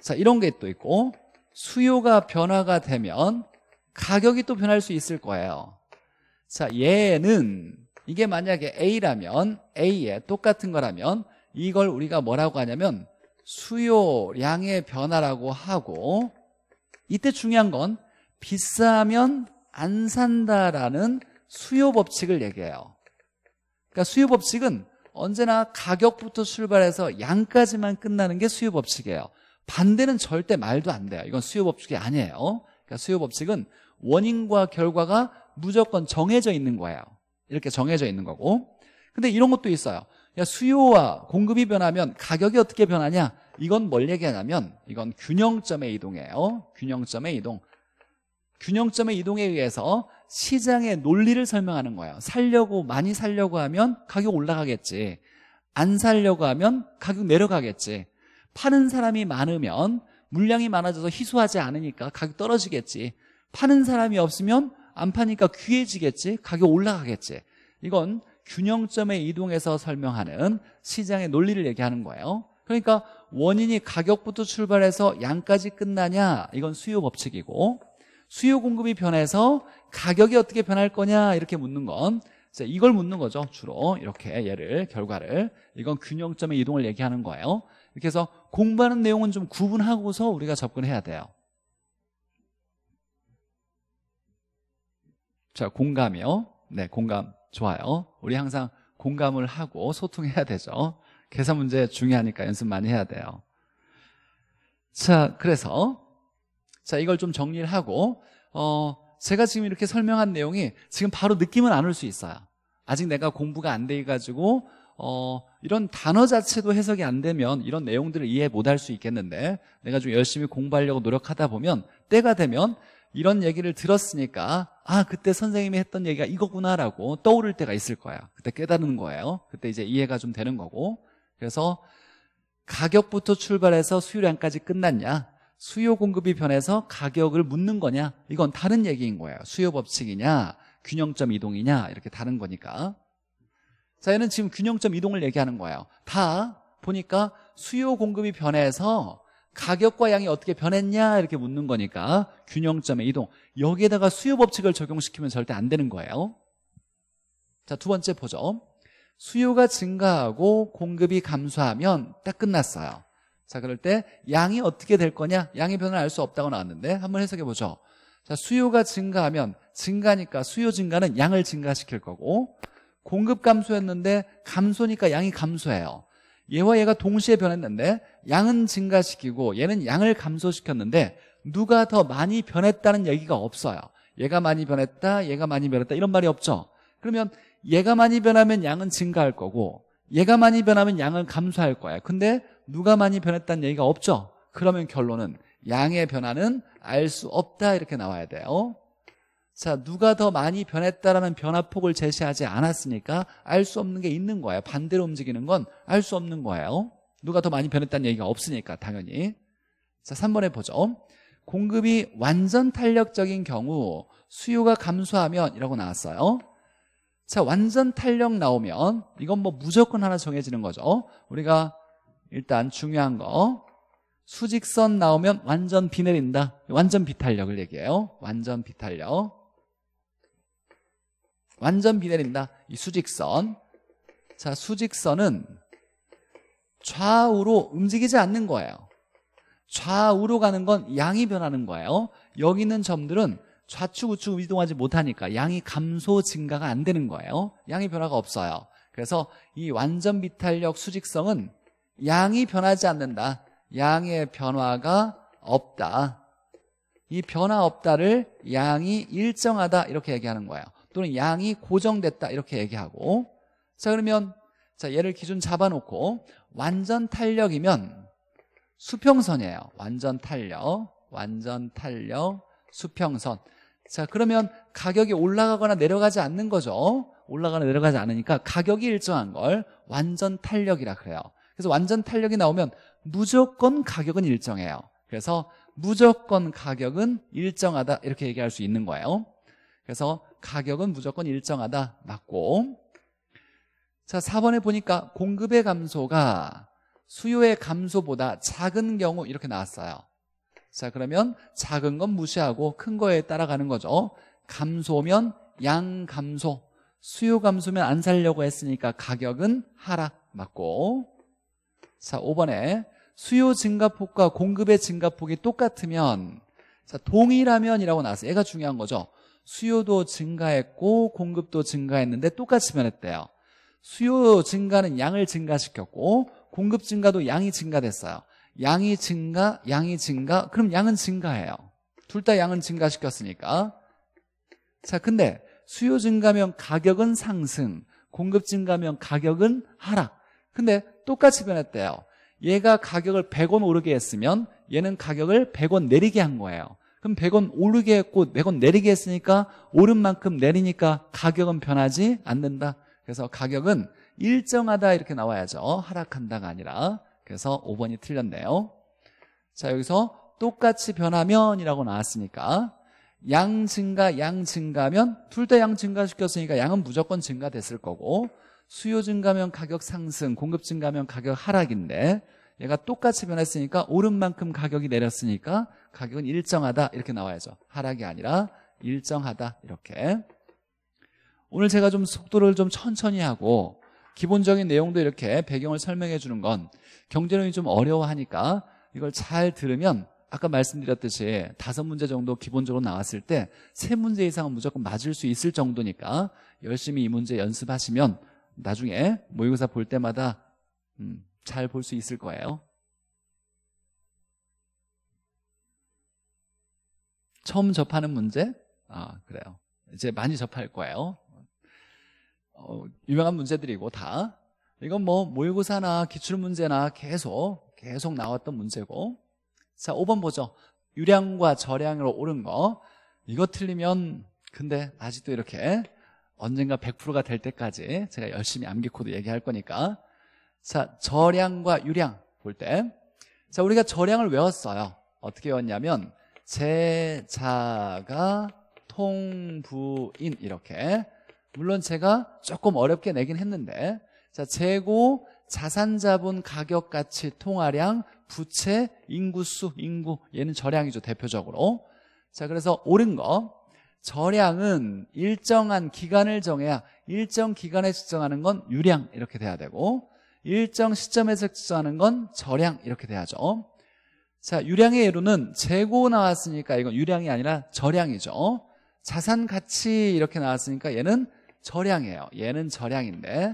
자 이런 게 또 있고 수요가 변화가 되면 가격이 또 변할 수 있을 거예요 자 얘는 이게 만약에 A라면 A에 똑같은 거라면 이걸 우리가 뭐라고 하냐면 수요량의 변화라고 하고 이때 중요한 건 비싸면 안 산다라는 수요 법칙을 얘기해요. 그러니까 수요 법칙은 언제나 가격부터 출발해서 양까지만 끝나는 게 수요 법칙이에요. 반대는 절대 말도 안 돼요. 이건 수요 법칙이 아니에요. 그러니까 수요 법칙은 원인과 결과가 무조건 정해져 있는 거예요. 이렇게 정해져 있는 거고. 근데 이런 것도 있어요. 그러니까 수요와 공급이 변하면 가격이 어떻게 변하냐? 이건 뭘 얘기하냐면 이건 균형점의 이동이에요. 균형점의 이동. 균형점의 이동에 의해서 시장의 논리를 설명하는 거예요. 살려고 많이 살려고 하면 가격 올라가겠지. 안 살려고 하면 가격 내려가겠지. 파는 사람이 많으면 물량이 많아져서 희소하지 않으니까 가격 떨어지겠지. 파는 사람이 없으면 안 파니까 귀해지겠지. 가격 올라가겠지. 이건 균형점에 이동해서 설명하는 시장의 논리를 얘기하는 거예요 그러니까 원인이 가격부터 출발해서 양까지 끝나냐 이건 수요 법칙이고 수요 공급이 변해서 가격이 어떻게 변할 거냐 이렇게 묻는 건 이걸 묻는 거죠 주로 이렇게 얘를 결과를 이건 균형점의 이동을 얘기하는 거예요 이렇게 해서 공부하는 내용은 좀 구분하고서 우리가 접근해야 돼요 자 공감이요 네 공감 좋아요. 우리 항상 공감을 하고 소통해야 되죠. 계산 문제 중요하니까 연습 많이 해야 돼요. 자, 그래서 자 이걸 좀 정리를 하고 어 제가 지금 이렇게 설명한 내용이 지금 바로 느낌은 안 올 수 있어요. 아직 내가 공부가 안 돼 가지고 어 이런 단어 자체도 해석이 안 되면 이런 내용들을 이해 못 할 수 있겠는데 내가 좀 열심히 공부하려고 노력하다 보면 때가 되면 이런 얘기를 들었으니까 아 그때 선생님이 했던 얘기가 이거구나라고 떠오를 때가 있을 거예요 그때 깨닫는 거예요 그때 이제 이해가 좀 되는 거고 그래서 가격부터 출발해서 수요량까지 끝났냐 수요 공급이 변해서 가격을 묻는 거냐 이건 다른 얘기인 거예요 수요 법칙이냐 균형점 이동이냐 이렇게 다른 거니까 자 얘는 지금 균형점 이동을 얘기하는 거예요 다 보니까 수요 공급이 변해서 가격과 양이 어떻게 변했냐 이렇게 묻는 거니까 균형점의 이동 여기에다가 수요 법칙을 적용시키면 절대 안 되는 거예요 자 두 번째 보죠 수요가 증가하고 공급이 감소하면 딱 끝났어요 자 그럴 때 양이 어떻게 될 거냐 양의 변화를 알 수 없다고 나왔는데 한번 해석해 보죠 자 수요가 증가하면 증가니까 수요 증가는 양을 증가시킬 거고 공급 감소였는데 감소니까 양이 감소해요 얘와 얘가 동시에 변했는데 양은 증가시키고 얘는 양을 감소시켰는데 누가 더 많이 변했다는 얘기가 없어요 얘가 많이 변했다 얘가 많이 변했다 이런 말이 없죠 그러면 얘가 많이 변하면 양은 증가할 거고 얘가 많이 변하면 양은 감소할 거야 근데 누가 많이 변했다는 얘기가 없죠 그러면 결론은 양의 변화는 알 수 없다 이렇게 나와야 돼요 자, 누가 더 많이 변했다라는 변화폭을 제시하지 않았으니까 알 수 없는 게 있는 거예요. 반대로 움직이는 건 알 수 없는 거예요. 누가 더 많이 변했다는 얘기가 없으니까 당연히. 자, 3번에 보죠. 공급이 완전 탄력적인 경우 수요가 감소하면 이라고 나왔어요. 자, 완전 탄력 나오면 이건 뭐 무조건 하나 정해지는 거죠. 우리가 일단 중요한 거 수직선 나오면 완전 비 내린다. 완전 비탄력을 얘기해요. 완전 비탄력. 완전 비 내린다 이 수직선 자 수직선은 좌우로 움직이지 않는 거예요 좌우로 가는 건 양이 변하는 거예요 여기 있는 점들은 좌측 우측 이동하지 못하니까 양이 감소 증가가 안 되는 거예요 양이 변화가 없어요 그래서 이 완전 비탄력 수직성은 양이 변하지 않는다 양의 변화가 없다 이 변화 없다를 양이 일정하다 이렇게 얘기하는 거예요 또는 양이 고정됐다 이렇게 얘기하고 자 그러면 자 얘를 기준 잡아놓고 완전 탄력이면 수평선이에요 완전 탄력 완전 탄력 수평선 자 그러면 가격이 올라가거나 내려가지 않는 거죠 올라가나 내려가지 않으니까 가격이 일정한 걸 완전 탄력이라 그래요 그래서 완전 탄력이 나오면 무조건 가격은 일정해요 그래서 무조건 가격은 일정하다 이렇게 얘기할 수 있는 거예요 그래서 가격은 무조건 일정하다 맞고 자 4번에 보니까 공급의 감소가 수요의 감소보다 작은 경우 이렇게 나왔어요 자 그러면 작은 건 무시하고 큰 거에 따라가는 거죠 감소면 양 감소 수요 감소면 안 살려고 했으니까 가격은 하락 맞고 자 5번에 수요 증가폭과 공급의 증가폭이 똑같으면 자 동일하면 이라고 나왔어요 얘가 중요한 거죠 수요도 증가했고 공급도 증가했는데 똑같이 변했대요 수요 증가는 양을 증가시켰고 공급 증가도 양이 증가됐어요 양이 증가, 양이 증가 그럼 양은 증가해요 둘 다 양은 증가시켰으니까 자 근데 수요 증가면 가격은 상승 공급 증가면 가격은 하락 근데 똑같이 변했대요 얘가 가격을 100원 오르게 했으면 얘는 가격을 100원 내리게 한 거예요 그럼 100원 오르게 했고 100원 내리게 했으니까 오른 만큼 내리니까 가격은 변하지 않는다 그래서 가격은 일정하다 이렇게 나와야죠 하락한다가 아니라 그래서 5번이 틀렸네요 자 여기서 똑같이 변하면 이라고 나왔으니까 양 증가 양 증가면 둘 다 양 증가시켰으니까 양은 무조건 증가됐을 거고 수요 증가면 가격 상승 공급 증가면 가격 하락인데 얘가 똑같이 변했으니까 오른 만큼 가격이 내렸으니까 가격은 일정하다 이렇게 나와야죠 하락이 아니라 일정하다 이렇게 오늘 제가 좀 속도를 좀 천천히 하고 기본적인 내용도 이렇게 배경을 설명해 주는 건 경제론이 좀 어려워하니까 이걸 잘 들으면 아까 말씀드렸듯이 다섯 문제 정도 기본적으로 나왔을 때 세 문제 이상은 무조건 맞을 수 있을 정도니까 열심히 이 문제 연습하시면 나중에 모의고사 볼 때마다 음, 잘 볼 수 있을 거예요 처음 접하는 문제? 아, 그래요. 이제 많이 접할 거예요. 어, 유명한 문제들이고 다. 이건 뭐 모의고사나 기출문제나 계속 계속 나왔던 문제고. 자, 5번 보죠. 유량과 저량으로 오른 거. 이거 틀리면 근데 아직도 이렇게 언젠가 100%가 될 때까지 제가 열심히 암기 코드 얘기할 거니까. 자, 저량과 유량 볼 때. 자, 우리가 저량을 외웠어요. 어떻게 외웠냐면 제자가 통부인 이렇게 물론 제가 조금 어렵게 내긴 했는데 자 재고 자산자본 가격가치 통화량 부채 인구수 인구 얘는 절량이죠 대표적으로 자 그래서 옳은 거 절량은 일정한 기간을 정해야 일정 기간에 측정하는 건 유량 이렇게 돼야 되고 일정 시점에 측정하는 건 절량 이렇게 돼야죠 자, 유량의 예로는 재고 나왔으니까 이건 유량이 아니라 절량이죠. 자산 가치 이렇게 나왔으니까 얘는 절량이에요. 얘는 절량인데.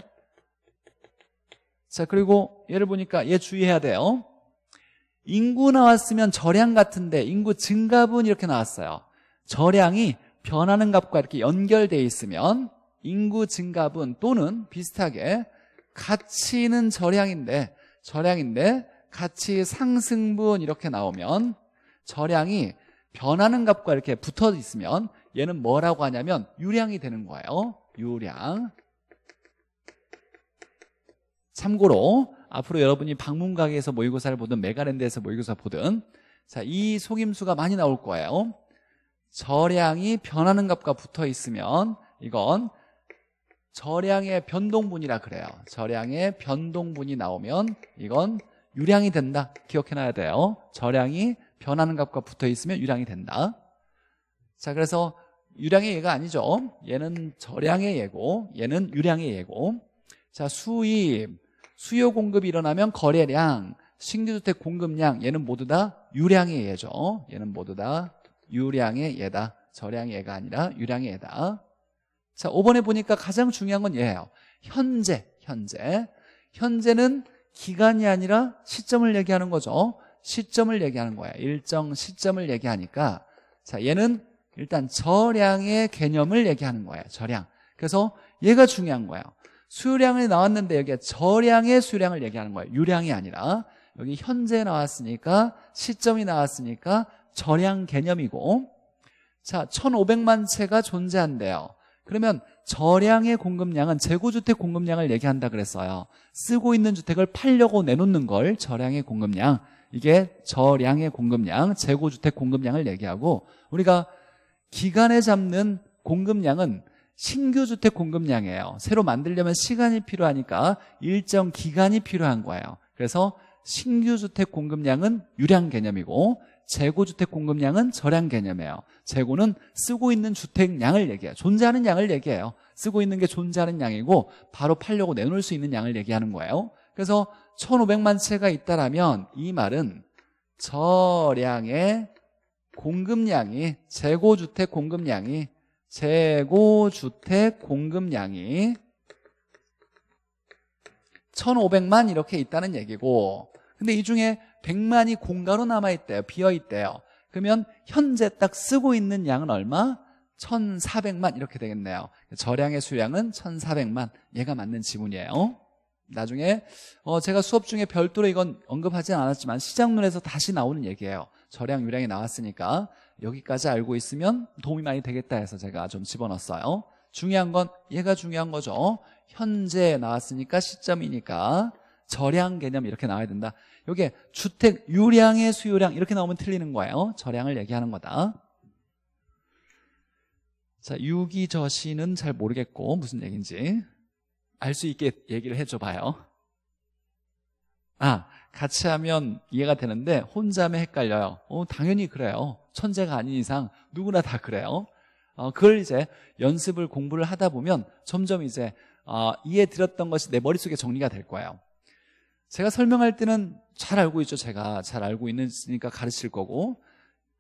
자, 그리고 얘를 보니까 얘 주의해야 돼요. 인구 나왔으면 절량 같은데 인구 증가분 이렇게 나왔어요. 절량이 변하는 값과 이렇게 연결되어 있으면 인구 증가분 또는 비슷하게 가치는 절량인데 절량인데 같이 상승분 이렇게 나오면 절량이 변하는 값과 이렇게 붙어 있으면 얘는 뭐라고 하냐면 유량이 되는 거예요 유량 참고로 앞으로 여러분이 방문가게에서 모의고사를 보든 메가랜드에서 모의고사 보든 자, 이 속임수가 많이 나올 거예요 절량이 변하는 값과 붙어 있으면 이건 절량의 변동분이라 그래요 절량의 변동분이 나오면 이건 유량이 된다 기억해놔야 돼요 저량이 변하는 값과 붙어 있으면 유량이 된다 자 그래서 유량의 예가 아니죠 얘는 저량의 예고 얘는 유량의 예고 자 수입 수요 공급이 일어나면 거래량 신규주택 공급량 얘는 모두 다 유량의 예죠 얘는 모두 다 유량의 예다 저량의 예가 아니라 유량의 예다 자 5번에 보니까 가장 중요한 건 얘예요 현재 현재 현재는 기간이 아니라 시점을 얘기하는 거죠 시점을 얘기하는 거야 일정 시점을 얘기하니까 자 얘는 일단 저량의 개념을 얘기하는 거예요 저량 그래서 얘가 중요한 거예요 수량이 나왔는데 여기가 저량의 수량을 얘기하는 거예요 유량이 아니라 여기 현재 나왔으니까 시점이 나왔으니까 저량 개념이고 자 1500만 채가 존재한대요 그러면 저량의 공급량은 재고주택 공급량을 얘기한다 그랬어요 쓰고 있는 주택을 팔려고 내놓는 걸 저량의 공급량 이게 저량의 공급량, 재고주택 공급량을 얘기하고 우리가 기간에 잡는 공급량은 신규 주택 공급량이에요 새로 만들려면 시간이 필요하니까 일정 기간이 필요한 거예요 그래서 신규 주택 공급량은 유량 개념이고 재고주택 공급량은 절약 개념이에요 재고는 쓰고 있는 주택량을 얘기해요 존재하는 양을 얘기해요 쓰고 있는 게 존재하는 양이고 바로 팔려고 내놓을 수 있는 양을 얘기하는 거예요 그래서 1500만 채가 있다라면 이 말은 저량의 공급량이 재고주택 공급량이 재고주택 공급량이 1500만 이렇게 있다는 얘기고 근데 이 중에 100만이 공가로 남아있대요 비어있대요 그러면 현재 딱 쓰고 있는 양은 얼마? 1400만 이렇게 되겠네요 절량의 수량은 1400만 얘가 맞는 지문이에요 나중에 어 제가 수업 중에 별도로 이건 언급하진 않았지만 시장론에서 다시 나오는 얘기예요 절량 유량이 나왔으니까 여기까지 알고 있으면 도움이 많이 되겠다 해서 제가 좀 집어넣었어요 중요한 건 얘가 중요한 거죠 현재 나왔으니까 시점이니까 절량 개념 이렇게 나와야 된다 이게 주택 유량의 수요량 이렇게 나오면 틀리는 거예요 저량을 얘기하는 거다 자 유기저시는 잘 모르겠고 무슨 얘기인지 알 수 있게 얘기를 해줘봐요 아 같이 하면 이해가 되는데 혼자 하면 헷갈려요 어, 당연히 그래요 천재가 아닌 이상 누구나 다 그래요 어, 그걸 이제 연습을 공부를 하다 보면 점점 이제 어, 이해 드렸던 것이 내 머릿속에 정리가 될 거예요 제가 설명할 때는 잘 알고 있죠 제가 잘 알고 있으니까 가르칠 거고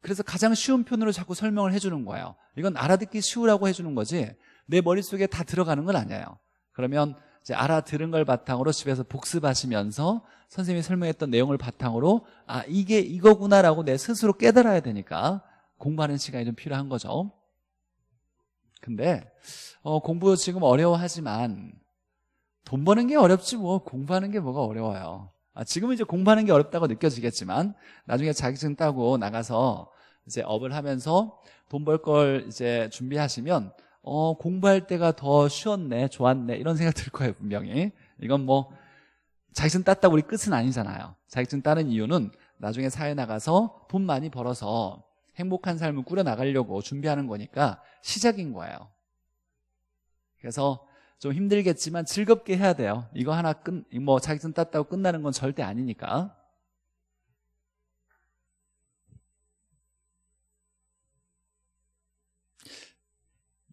그래서 가장 쉬운 편으로 자꾸 설명을 해주는 거예요 이건 알아듣기 쉬우라고 해주는 거지 내 머릿속에 다 들어가는 건 아니에요 그러면 이제 알아들은 걸 바탕으로 집에서 복습하시면서 선생님이 설명했던 내용을 바탕으로 아 이게 이거구나라고 내 스스로 깨달아야 되니까 공부하는 시간이 좀 필요한 거죠 근데 어, 공부 지금 어려워하지만 돈 버는 게 어렵지 뭐 공부하는 게 뭐가 어려워요 아, 지금은 이제 공부하는 게 어렵다고 느껴지겠지만 나중에 자격증 따고 나가서 이제 업을 하면서 돈 벌 걸 이제 준비하시면 어 공부할 때가 더 쉬웠네 좋았네 이런 생각 들 거예요 분명히 이건 뭐 자격증 땄다고 우리 끝은 아니잖아요 자격증 따는 이유는 나중에 사회 나가서 돈 많이 벌어서 행복한 삶을 꾸려나가려고 준비하는 거니까 시작인 거예요 그래서 좀 힘들겠지만 즐겁게 해야 돼요. 이거 하나 끝, 뭐자기증 땄다고 끝나는 건 절대 아니니까.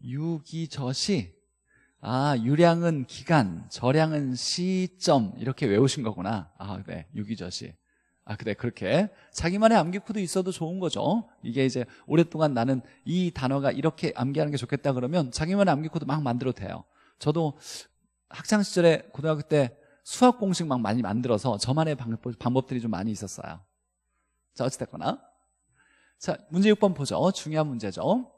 유기저시 아 유량은 기간 저량은 시점 이렇게 외우신 거구나 아네 유기저시 아 그래 그렇게 자기만의 암기코드 있어도 좋은 거죠 이게 이제 오랫동안 나는 이 단어가 이렇게 암기하는 게 좋겠다 그러면 자기만의 암기코드 막 만들어도 돼요 저도 학창 시절에 고등학교 때 수학 공식 막 많이 만들어서 저만의 방법, 들이좀 많이 있었어요. 자, 어찌됐거나. 자, 문제 6번 보죠. 중요한 문제죠.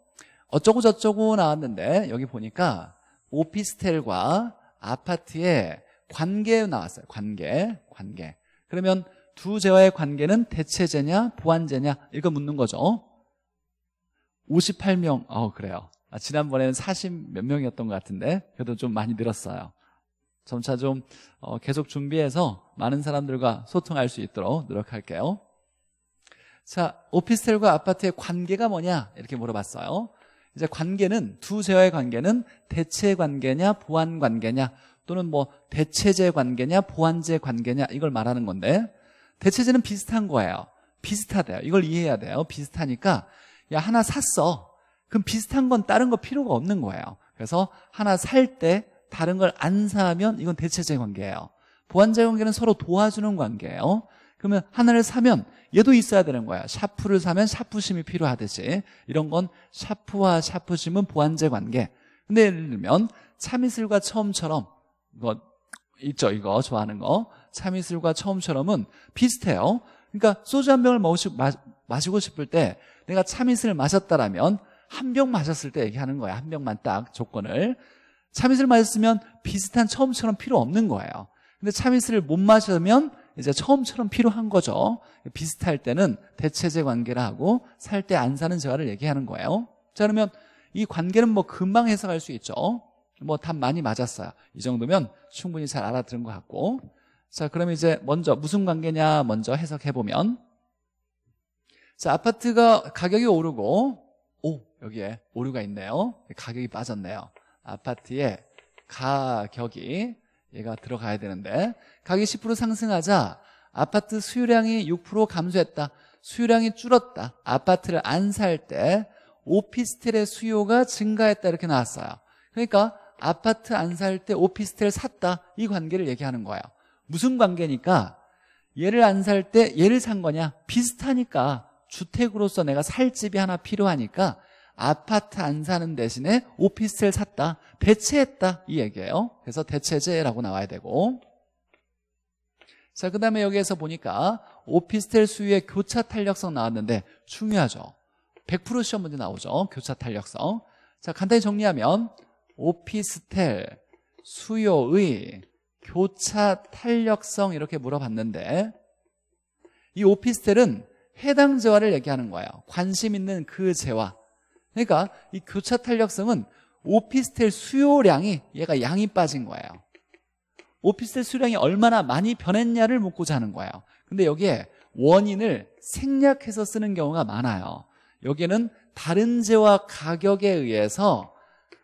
어쩌고저쩌고 나왔는데 여기 보니까 오피스텔과 아파트의 관계 에 나왔어요. 관계, 관계. 그러면 두 재화의 관계는 대체제냐 보완제냐 이거 묻는 거죠. 58명, 어 그래요. 아, 지난번에는 40 몇 명이었던 것 같은데 그래도 좀 많이 늘었어요. 점차 좀 어, 계속 준비해서 많은 사람들과 소통할 수 있도록 노력할게요. 자, 오피스텔과 아파트의 관계가 뭐냐? 이렇게 물어봤어요. 이제 관계는 두 제어의 관계는 대체 관계냐, 보완 관계냐, 또는 뭐 대체제 관계냐, 보완제 관계냐 이걸 말하는 건데 대체제는 비슷한 거예요. 비슷하대요. 이걸 이해해야 돼요. 비슷하니까 야 하나 샀어. 그럼 비슷한 건 다른 거 필요가 없는 거예요 그래서 하나 살 때 다른 걸 안 사면 이건 대체제 관계예요 보완제 관계는 서로 도와주는 관계예요 그러면 하나를 사면 얘도 있어야 되는 거예요 샤프를 사면 샤프심이 필요하듯이 이런 건 샤프와 샤프심은 보완제 관계 근데 예를 들면 참이슬과 처음처럼 이거 있죠 이거 좋아하는 거 참이슬과 처음처럼은 비슷해요 그러니까 소주 한 병을 마시, 마시고 싶을 때 내가 참이슬을 마셨다라면 한병맞았을때 얘기하는 거예요. 한 병만 딱 조건을. 참이슬 맞았으면 비슷한 처음처럼 필요 없는 거예요. 근데 참이슬을 못마으면 이제 처음처럼 필요한 거죠. 비슷할 때는 대체제 관계라 하고 살 때 안 사는 재화를 얘기하는 거예요. 자 그러면 이 관계는 뭐 금방 해석할 수 있죠. 뭐답 많이 맞았어요. 이 정도면 충분히 잘 알아들은 것 같고 자 그럼 이제 먼저 무슨 관계냐 먼저 해석해보면 자 아파트가 가격이 오르고 여기에 오류가 있네요 가격이 빠졌네요 아파트에 가격이 얘가 들어가야 되는데 가격이 10% 상승하자 아파트 수요량이 6% 감소했다 수요량이 줄었다 아파트를 안 살 때 오피스텔의 수요가 증가했다 이렇게 나왔어요 그러니까 아파트 안 살 때 오피스텔 샀다 이 관계를 얘기하는 거예요 무슨 관계니까 얘를 안 살 때 얘를 산 거냐 비슷하니까 주택으로서 내가 살 집이 하나 필요하니까 아파트 안 사는 대신에 오피스텔 샀다 대체했다 이 얘기예요 그래서 대체제라고 나와야 되고 자그 다음에 여기에서 보니까 오피스텔 수위의 교차 탄력성 나왔는데 중요하죠 100% 시험 문제 나오죠 교차 탄력성 자 간단히 정리하면 오피스텔 수요의 교차 탄력성 이렇게 물어봤는데 이 오피스텔은 해당 재화를 얘기하는 거예요 관심 있는 그 재화 그러니까 이 교차 탄력성은 오피스텔 수요량이 얘가 양이 빠진 거예요 오피스텔 수량이 얼마나 많이 변했냐를 묻고자 하는 거예요 근데 여기에 원인을 생략해서 쓰는 경우가 많아요 여기는 에 다른 재와 가격에 의해서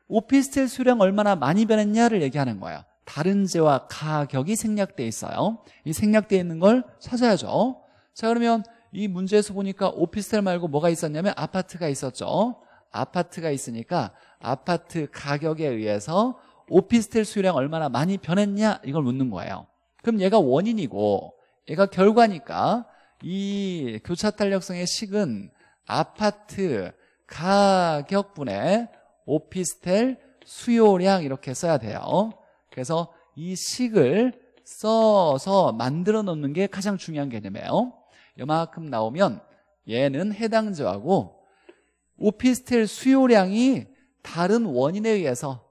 오피스텔 수량 얼마나 많이 변했냐를 얘기하는 거예요 다른 재와 가격이 생략돼 있어요 이 생략돼 있는 걸 찾아야죠 자 그러면 이 문제에서 보니까 오피스텔 말고 뭐가 있었냐면 아파트가 있었죠 아파트가 있으니까 아파트 가격에 의해서 오피스텔 수요량 얼마나 많이 변했냐 이걸 묻는 거예요 그럼 얘가 원인이고 얘가 결과니까 이 교차 탄력성의 식은 아파트 가격분의 오피스텔 수요량 이렇게 써야 돼요 그래서 이 식을 써서 만들어 놓는 게 가장 중요한 개념이에요 이만큼 나오면 얘는 해당주하고 오피스텔 수요량이 다른 원인에 의해서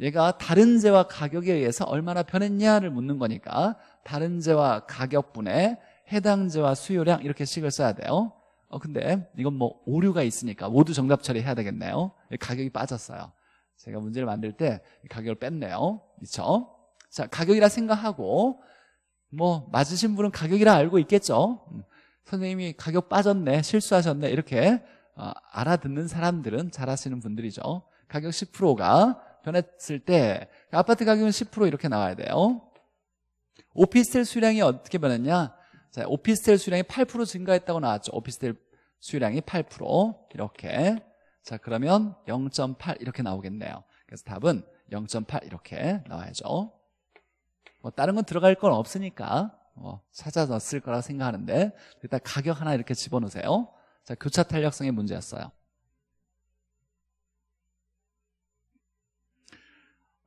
얘가 다른 재와 가격에 의해서 얼마나 변했냐를 묻는 거니까 다른 재와 가격분에 해당 재와 수요량 이렇게 식을 써야 돼요 어 근데 이건 뭐 오류가 있으니까 모두 정답 처리해야 되겠네요 가격이 빠졌어요 제가 문제를 만들 때 가격을 뺐네요 그렇죠? 자 가격이라 생각하고 뭐 맞으신 분은 가격이라 알고 있겠죠 음, 선생님이 가격 빠졌네 실수하셨네 이렇게 어, 알아듣는 사람들은 잘아시는 분들이죠 가격 10%가 변했을 때 아파트 가격은 10% 이렇게 나와야 돼요 오피스텔 수량이 어떻게 변했냐 자, 오피스텔 수량이 8% 증가했다고 나왔죠 오피스텔 수량이 8% 이렇게 자 그러면 0.8 이렇게 나오겠네요 그래서 답은 0.8 이렇게 나와야죠 뭐 다른 건 들어갈 건 없으니까 뭐 찾아 넣었을 거라 생각하는데 일단 가격 하나 이렇게 집어넣으세요 자, 교차 탄력성의 문제였어요.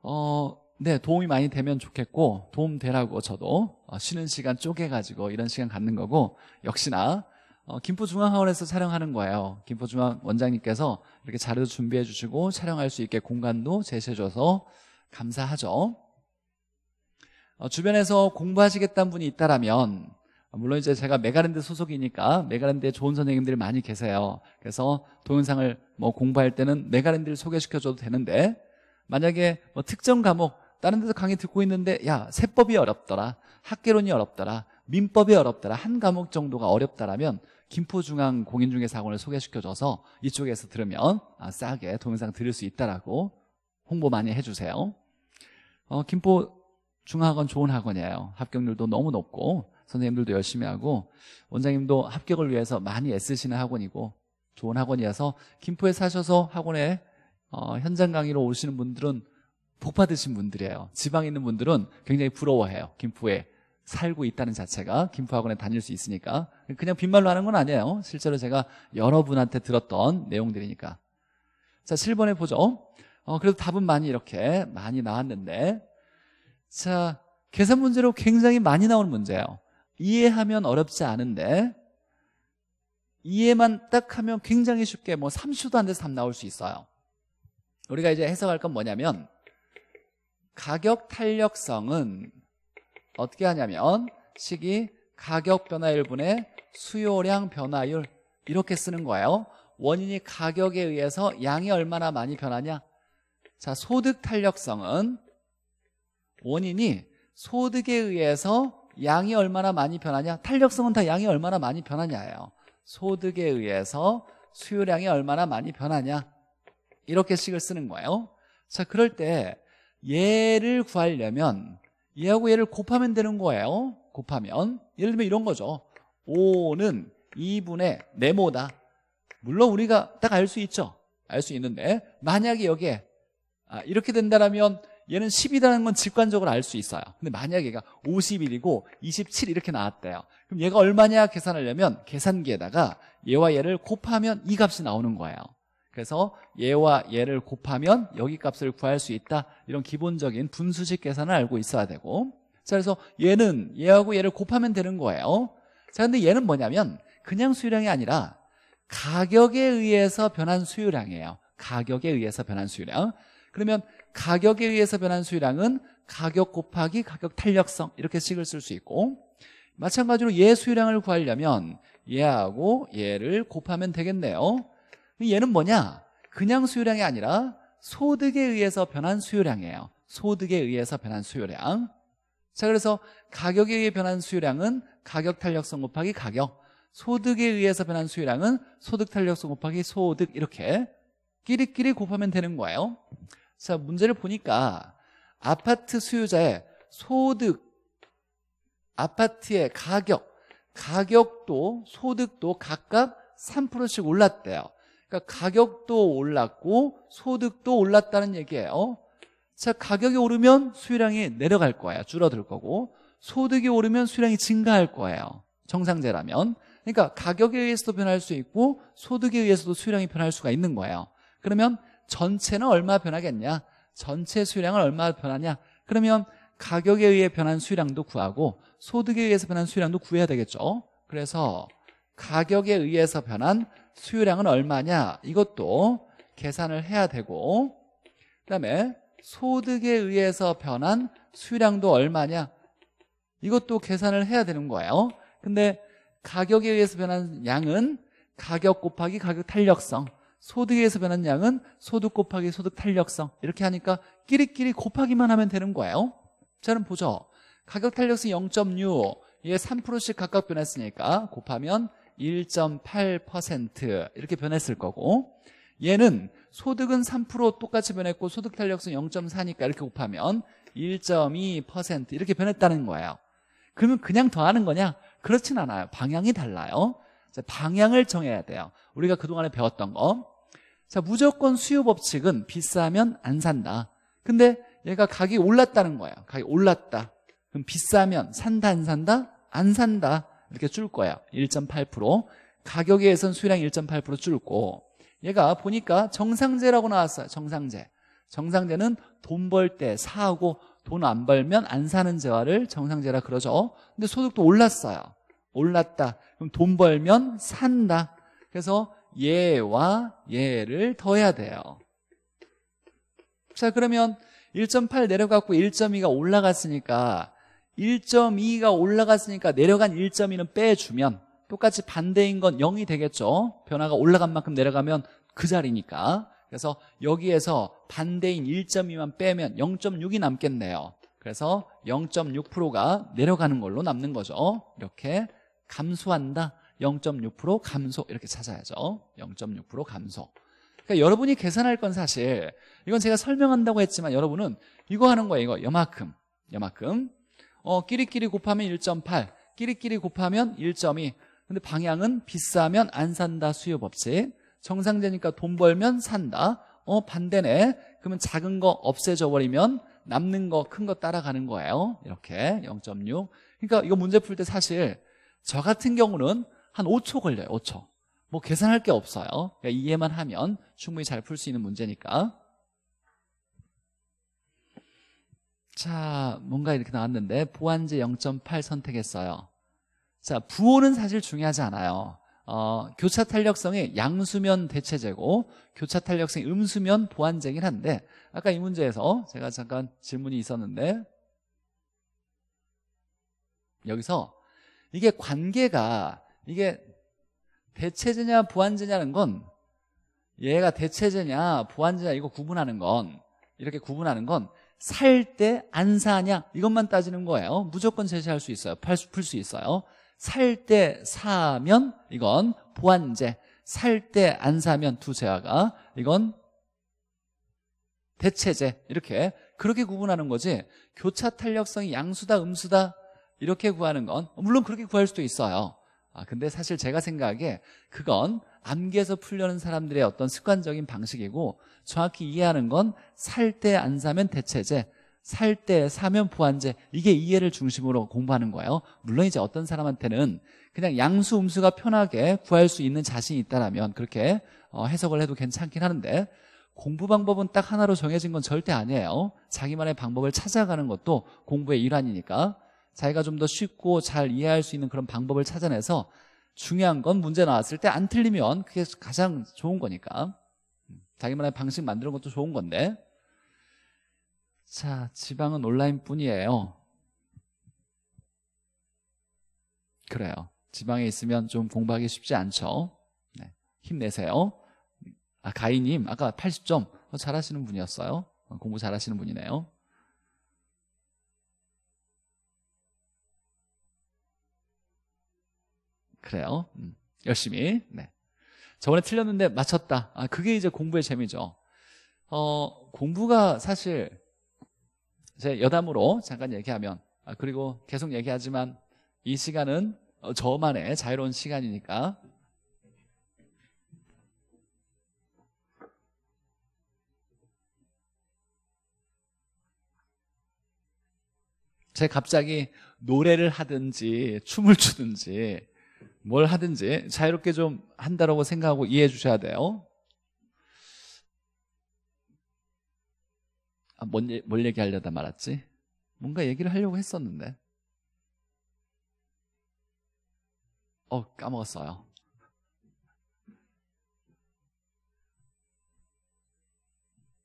어, 네, 도움이 많이 되면 좋겠고 도움 되라고 저도 어, 쉬는 시간 쪼개가지고 이런 시간 갖는 거고 역시나 어, 김포중앙하원에서 촬영하는 거예요. 김포중앙 원장님께서 이렇게 자료 준비해 주시고 촬영할 수 있게 공간도 제시해 줘서 감사하죠. 어, 주변에서 공부하시겠다는 분이 있다라면 아, 물론 이제 제가 메가랜드 소속이니까 메가랜드에 좋은 선생님들이 많이 계세요. 그래서 동영상을 뭐 공부할 때는 메가랜드를 소개시켜줘도 되는데 만약에 뭐 특정 과목 다른 데서 강의 듣고 있는데 야 세법이 어렵더라 학계론이 어렵더라 민법이 어렵더라 한 과목 정도가 어렵다라면 김포중앙공인중개사학원을 소개시켜줘서 이쪽에서 들으면 아, 싸게 동영상 들을 수 있다라고 홍보 많이 해주세요 어, 김포중앙학원 좋은 학원이에요 합격률도 너무 높고 선생님들도 열심히 하고 원장님도 합격을 위해서 많이 애쓰시는 학원이고 좋은 학원이어서 김포에 사셔서 학원에 어, 현장 강의로 오시는 분들은 복 받으신 분들이에요 지방에 있는 분들은 굉장히 부러워해요 김포에 살고 있다는 자체가 김포학원에 다닐 수 있으니까 그냥 빈말로 하는 건 아니에요 실제로 제가 여러분한테 들었던 내용들이니까 자 7번에 보죠 어, 그래도 답은 많이 이렇게 많이 나왔는데 자 계산 문제로 굉장히 많이 나오는 문제예요 이해하면 어렵지 않은데 이해만 딱 하면 굉장히 쉽게 뭐 3초도 안 돼서 답 나올 수 있어요 우리가 이제 해석할 건 뭐냐면 가격 탄력성은 어떻게 하냐면 식이 가격 변화율 분의 수요량 변화율 이렇게 쓰는 거예요 원인이 가격에 의해서 양이 얼마나 많이 변하냐 자 소득 탄력성은 원인이 소득에 의해서 양이 얼마나 많이 변하냐 탄력성은 다 양이 얼마나 많이 변하냐예요 소득에 의해서 수요량이 얼마나 많이 변하냐 이렇게 식을 쓰는 거예요 자 그럴 때 얘를 구하려면 얘하고 얘를 곱하면 되는 거예요 곱하면 예를 들면 이런 거죠 5는 2분의 네모다 물론 우리가 딱 알 수 있죠 알 수 있는데 만약에 여기에 아, 이렇게 된다면 얘는 10이라는 건 직관적으로 알 수 있어요 근데 만약 얘가 51이고 27 이렇게 나왔대요 그럼 얘가 얼마냐 계산하려면 계산기에다가 얘와 얘를 곱하면 이 값이 나오는 거예요 그래서 얘와 얘를 곱하면 여기 값을 구할 수 있다 이런 기본적인 분수식 계산을 알고 있어야 되고 자 그래서 얘는 얘하고 얘를 곱하면 되는 거예요 자 근데 얘는 뭐냐면 그냥 수요량이 아니라 가격에 의해서 변한 수요량이에요 가격에 의해서 변한 수요량 그러면 가격에 의해서 변한 수요량은 가격 곱하기 가격 탄력성 이렇게 식을 쓸 수 있고 마찬가지로 얘 수요량을 구하려면 얘하고 얘를 곱하면 되겠네요 얘는 뭐냐 그냥 수요량이 아니라 소득에 의해서 변한 수요량이에요 소득에 의해서 변한 수요량 자 그래서 가격에 의해 변한 수요량은 가격 탄력성 곱하기 가격 소득에 의해서 변한 수요량은 소득 탄력성 곱하기 소득 이렇게 끼리끼리 곱하면 되는 거예요 자 문제를 보니까 아파트 수요자의 소득 아파트의 가격 가격도 소득도 각각 3%씩 올랐대요 그러니까 가격도 올랐고 소득도 올랐다는 얘기예요 자 가격이 오르면 수요량이 내려갈 거예요 줄어들 거고 소득이 오르면 수량이 증가할 거예요 정상제라면 그러니까 가격에 의해서도 변할 수 있고 소득에 의해서도 수량이 변할 수가 있는 거예요 그러면 전체는 얼마 변하겠냐 전체 수량은 얼마 변하냐 그러면 가격에 의해 변한 수량도 구하고 소득에 의해서 변한 수량도 구해야 되겠죠 그래서 가격에 의해서 변한 수요량은 얼마냐 이것도 계산을 해야 되고 그다음에 소득에 의해서 변한 수요량도 얼마냐 이것도 계산을 해야 되는 거예요 근데 가격에 의해서 변한 양은 가격 곱하기 가격 탄력성 소득에서 변한 양은 소득 곱하기 소득 탄력성 이렇게 하니까 끼리끼리 곱하기만 하면 되는 거예요 저는 보죠 가격 탄력성 0.6얘 3%씩 각각 변했으니까 곱하면 1.8% 이렇게 변했을 거고 얘는 소득은 3% 똑같이 변했고 소득 탄력성 0.4니까 이렇게 곱하면 1.2% 이렇게 변했다는 거예요 그러면 그냥 더하는 거냐? 그렇진 않아요 방향이 달라요 방향을 정해야 돼요 우리가 그동안에 배웠던 거 자, 무조건 수요 법칙은 비싸면 안 산다. 근데 얘가 가격이 올랐다는 거예요 가격이 올랐다. 그럼 비싸면 산다 안 산다? 안 산다. 이렇게 줄거예요1.8% 가격에 선 수량 1.8% 줄고 얘가 보니까 정상제라고 나왔어요. 정상제. 정상제는 돈 벌 때 사고 돈 안 벌면 안 사는 재화를 정상제라 그러죠. 근데 소득도 올랐어요. 올랐다. 그럼 돈 벌면 산다. 그래서 예와 예를 더해야 돼요 자 그러면 1.8 내려갔고 1.2가 올라갔으니까 1.2가 올라갔으니까 내려간 1.2는 빼주면 똑같이 반대인 건 0이 되겠죠 변화가 올라간 만큼 내려가면 그 자리니까 그래서 여기에서 반대인 1.2만 빼면 0.6이 남겠네요 그래서 0.6%가 내려가는 걸로 남는 거죠 이렇게 감소한다 0.6% 감소 이렇게 찾아야죠 0.6% 감소 그러니까 여러분이 계산할 건 사실 이건 제가 설명한다고 했지만 여러분은 이거 하는 거예요 이거 요만큼 요만큼 어 끼리끼리 곱하면 1.8 끼리끼리 곱하면 1.2 근데 방향은 비싸면 안 산다 수요 법칙 정상제니까 돈 벌면 산다 어 반대네 그러면 작은 거없애져 버리면 남는 거 큰 거 따라가는 거예요 이렇게 0.6 그러니까 이거 문제 풀 때 사실 저 같은 경우는 한 5초 걸려요 5초 뭐 계산할 게 없어요 그러니까 이해만 하면 충분히 잘 풀 수 있는 문제니까 자 뭔가 이렇게 나왔는데 보안제 0.8 선택했어요 자 부호는 사실 중요하지 않아요 어, 교차 탄력성이 양수면 대체제고 교차 탄력성이 음수면 보완제긴 한데 아까 이 문제에서 제가 잠깐 질문이 있었는데 여기서 이게 관계가 이게 대체제냐 보완제냐는 건 얘가 대체제냐 보완제냐 이거 구분하는 건 이렇게 구분하는 건 살 때 안 사냐 이것만 따지는 거예요 무조건 제시할 수 있어요 풀 수 있어요 살 때 사면 이건 보완제 살 때 안 사면 두 제화가 이건 대체제 이렇게 그렇게 구분하는 거지 교차 탄력성이 양수다 음수다 이렇게 구하는 건 물론 그렇게 구할 수도 있어요 아, 근데 사실 제가 생각에 하기 그건 암기해서 풀려는 사람들의 어떤 습관적인 방식이고 정확히 이해하는 건 살 때 안 사면 대체제 살 때 사면 보완제 이게 이해를 중심으로 공부하는 거예요 물론 이제 어떤 사람한테는 그냥 양수 음수가 편하게 구할 수 있는 자신이 있다라면 그렇게 어, 해석을 해도 괜찮긴 하는데 공부 방법은 딱 하나로 정해진 건 절대 아니에요 자기만의 방법을 찾아가는 것도 공부의 일환이니까 자기가 좀 더 쉽고 잘 이해할 수 있는 그런 방법을 찾아내서 중요한 건 문제 나왔을 때 안 틀리면 그게 가장 좋은 거니까 음, 자기만의 방식 만드는 것도 좋은 건데 자 지방은 온라인뿐이에요 그래요 지방에 있으면 좀 공부하기 쉽지 않죠 네, 힘내세요 아, 가희님 아까 80점 어, 잘하시는 분이었어요 어, 공부 잘하시는 분이네요 그래요. 음, 열심히. 네. 저번에 틀렸는데 맞췄다. 아, 그게 이제 공부의 재미죠. 어, 공부가 사실 제 여담으로 잠깐 얘기하면 아, 그리고 계속 얘기하지만 이 시간은 어, 저만의 자유로운 시간이니까 제 갑자기 노래를 하든지 춤을 추든지 뭘 하든지 자유롭게 좀 한다라고 생각하고 이해해 주셔야 돼요. 아, 뭔, 뭘 얘기하려다 말았지? 뭔가 얘기를 하려고 했었는데. 어, 까먹었어요.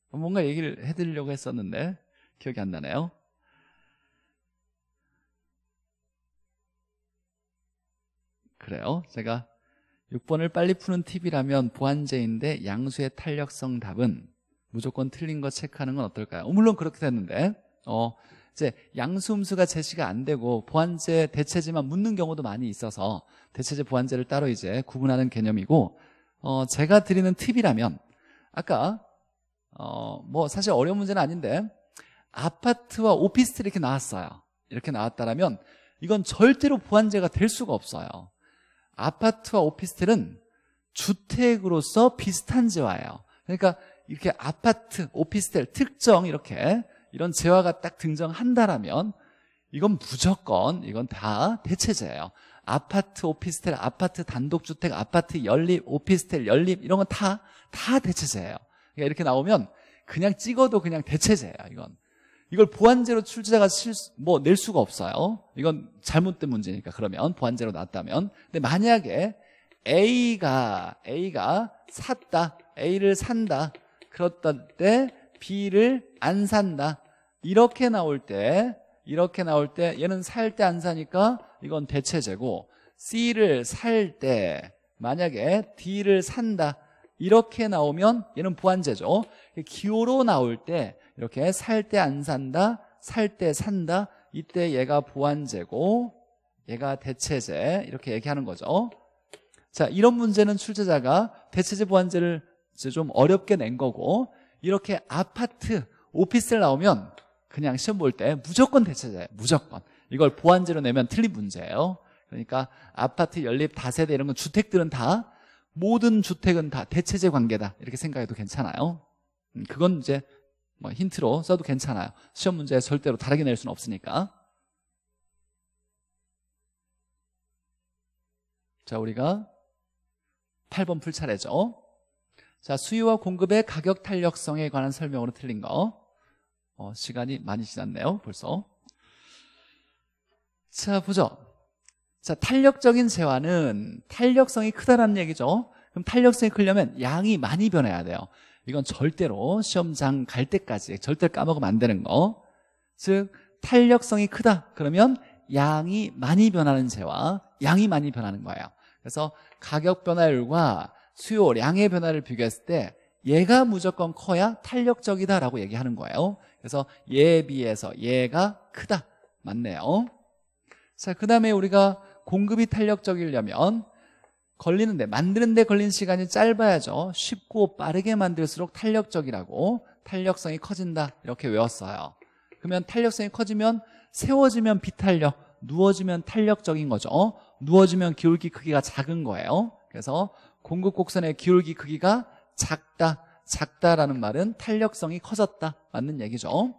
뭔가 얘기를 해드리려고 했었는데, 기억이 안 나네요. 그래요. 제가 6번을 빨리 푸는 팁이라면 보완제인데 양수의 탄력성 답은 무조건 틀린 거 체크하는 건 어떨까요? 어, 물론 그렇게 됐는데 어, 이제 양수음수가 제시가 안 되고 보완제 대체지만 묻는 경우도 많이 있어서 대체제 보완제를 따로 이제 구분하는 개념이고 어, 제가 드리는 팁이라면 아까 어, 뭐 사실 어려운 문제는 아닌데 아파트와 오피스텔 이렇게 나왔어요 이렇게 나왔다라면 이건 절대로 보완제가 될 수가 없어요 아파트와 오피스텔은 주택으로서 비슷한 재화예요. 그러니까 이렇게 아파트, 오피스텔, 특정 이렇게 이런 재화가 딱 등장한다라면 이건 무조건 이건 다 대체재예요. 아파트, 오피스텔, 아파트, 단독주택, 아파트, 연립, 오피스텔, 연립 이런 건 다 다 대체재예요. 그러니까 이렇게 나오면 그냥 찍어도 그냥 대체재예요. 이건 이걸 보완제로 출제자가 뭐낼 수가 없어요. 이건 잘못된 문제니까 그러면 보완제로 났다면. 근데 만약에 A가 A가 샀다. A를 산다. 그렇던때 B를 안 산다. 이렇게 나올 때 이렇게 나올 때 얘는 살 때 안 사니까 이건 대체제고 C를 살 때 만약에 D를 산다. 이렇게 나오면 얘는 보완제죠. 기호로 나올 때 이렇게 살 때 안 산다, 살 때 산다. 이때 얘가 보완제고 얘가 대체제 이렇게 얘기하는 거죠. 자, 이런 문제는 출제자가 대체제 보완제를 이제 좀 어렵게 낸 거고 이렇게 아파트, 오피스를 나오면 그냥 시험 볼 때 무조건 대체제 무조건. 이걸 보완제로 내면 틀린 문제예요. 그러니까 아파트 연립 다세대 이런 건 주택들은 다 모든 주택은 다 대체제 관계다 이렇게 생각해도 괜찮아요 음, 그건 이제 뭐 힌트로 써도 괜찮아요 시험 문제 에 절대로 다르게 낼 수는 없으니까 자 우리가 8번 풀 차례죠 자 수요와 공급의 가격 탄력성에 관한 설명으로 틀린 거 어, 시간이 많이 지났네요 벌써 자 보죠 자 탄력적인 재화는 탄력성이 크다라는 얘기죠 그럼 탄력성이 크려면 양이 많이 변해야 돼요 이건 절대로 시험장 갈 때까지 절대 까먹으면 안 되는 거. 즉 탄력성이 크다 그러면 양이 많이 변하는 새와 양이 많이 변하는 거예요. 그래서 가격 변화율과 수요량의 변화를 비교했을 때 얘가 무조건 커야 탄력적이다라고 얘기하는 거예요. 그래서 얘에 비해서 얘가 크다. 맞네요. 자, 그 다음에 우리가 공급이 탄력적이려면 걸리는데 만드는데 걸린 시간이 짧아야죠 쉽고 빠르게 만들수록 탄력적이라고 탄력성이 커진다 이렇게 외웠어요 그러면 탄력성이 커지면 세워지면 비탄력 누워지면 탄력적인 거죠 누워지면 기울기 크기가 작은 거예요 그래서 공급 곡선의 기울기 크기가 작다 작다라는 말은 탄력성이 커졌다 맞는 얘기죠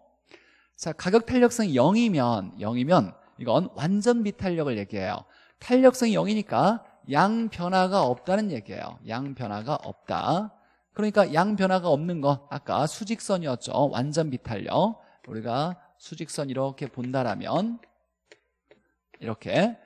자 가격 탄력성이 0이면 0이면 이건 완전 비탄력을 얘기해요 탄력성이 0이니까 양 변화가 없다는 얘기예요 양 변화가 없다 그러니까 양 변화가 없는 거 아까 수직선이었죠 완전 비탈력 우리가 수직선 이렇게 본다라면 이렇게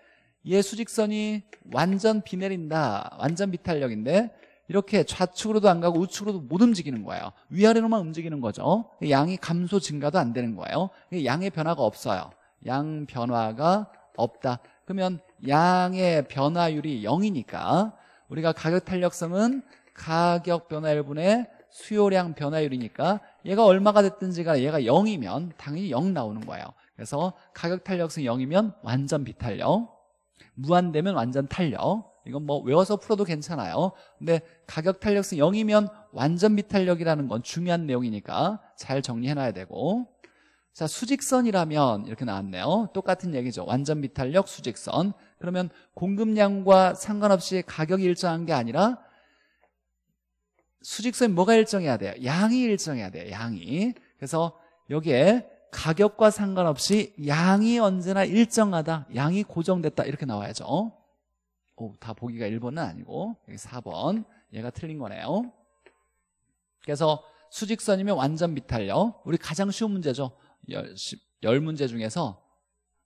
얘 수직선이 완전 비 내린다 완전 비탄력인데 이렇게 좌측으로도 안 가고 우측으로도 못 움직이는 거예요 위아래로만 움직이는 거죠 양이 감소 증가도 안 되는 거예요 양의 변화가 없어요 양 변화가 없다 그러면 양의 변화율이 0이니까 우리가 가격 탄력성은 가격 변화율분의 수요량 변화율이니까 얘가 얼마가 됐든지 가 얘가 0이면 당연히 0 나오는 거예요 그래서 가격 탄력성 0이면 완전 비탄력 무한되면 완전 탄력 이건 뭐 외워서 풀어도 괜찮아요 근데 가격 탄력성 0이면 완전 비탄력이라는 건 중요한 내용이니까 잘 정리해놔야 되고 자 수직선이라면 이렇게 나왔네요 똑같은 얘기죠 완전 비탄력 수직선 그러면 공급량과 상관없이 가격이 일정한 게 아니라 수직선이 뭐가 일정해야 돼요? 양이 일정해야 돼요. 양이. 그래서 여기에 가격과 상관없이 양이 언제나 일정하다. 양이 고정됐다. 이렇게 나와야죠. 오, 다 보기가 1번은 아니고 여기 4번. 얘가 틀린 거네요. 그래서 수직선이면 완전 비탈력. 우리 가장 쉬운 문제죠. 10, 10문제 중에서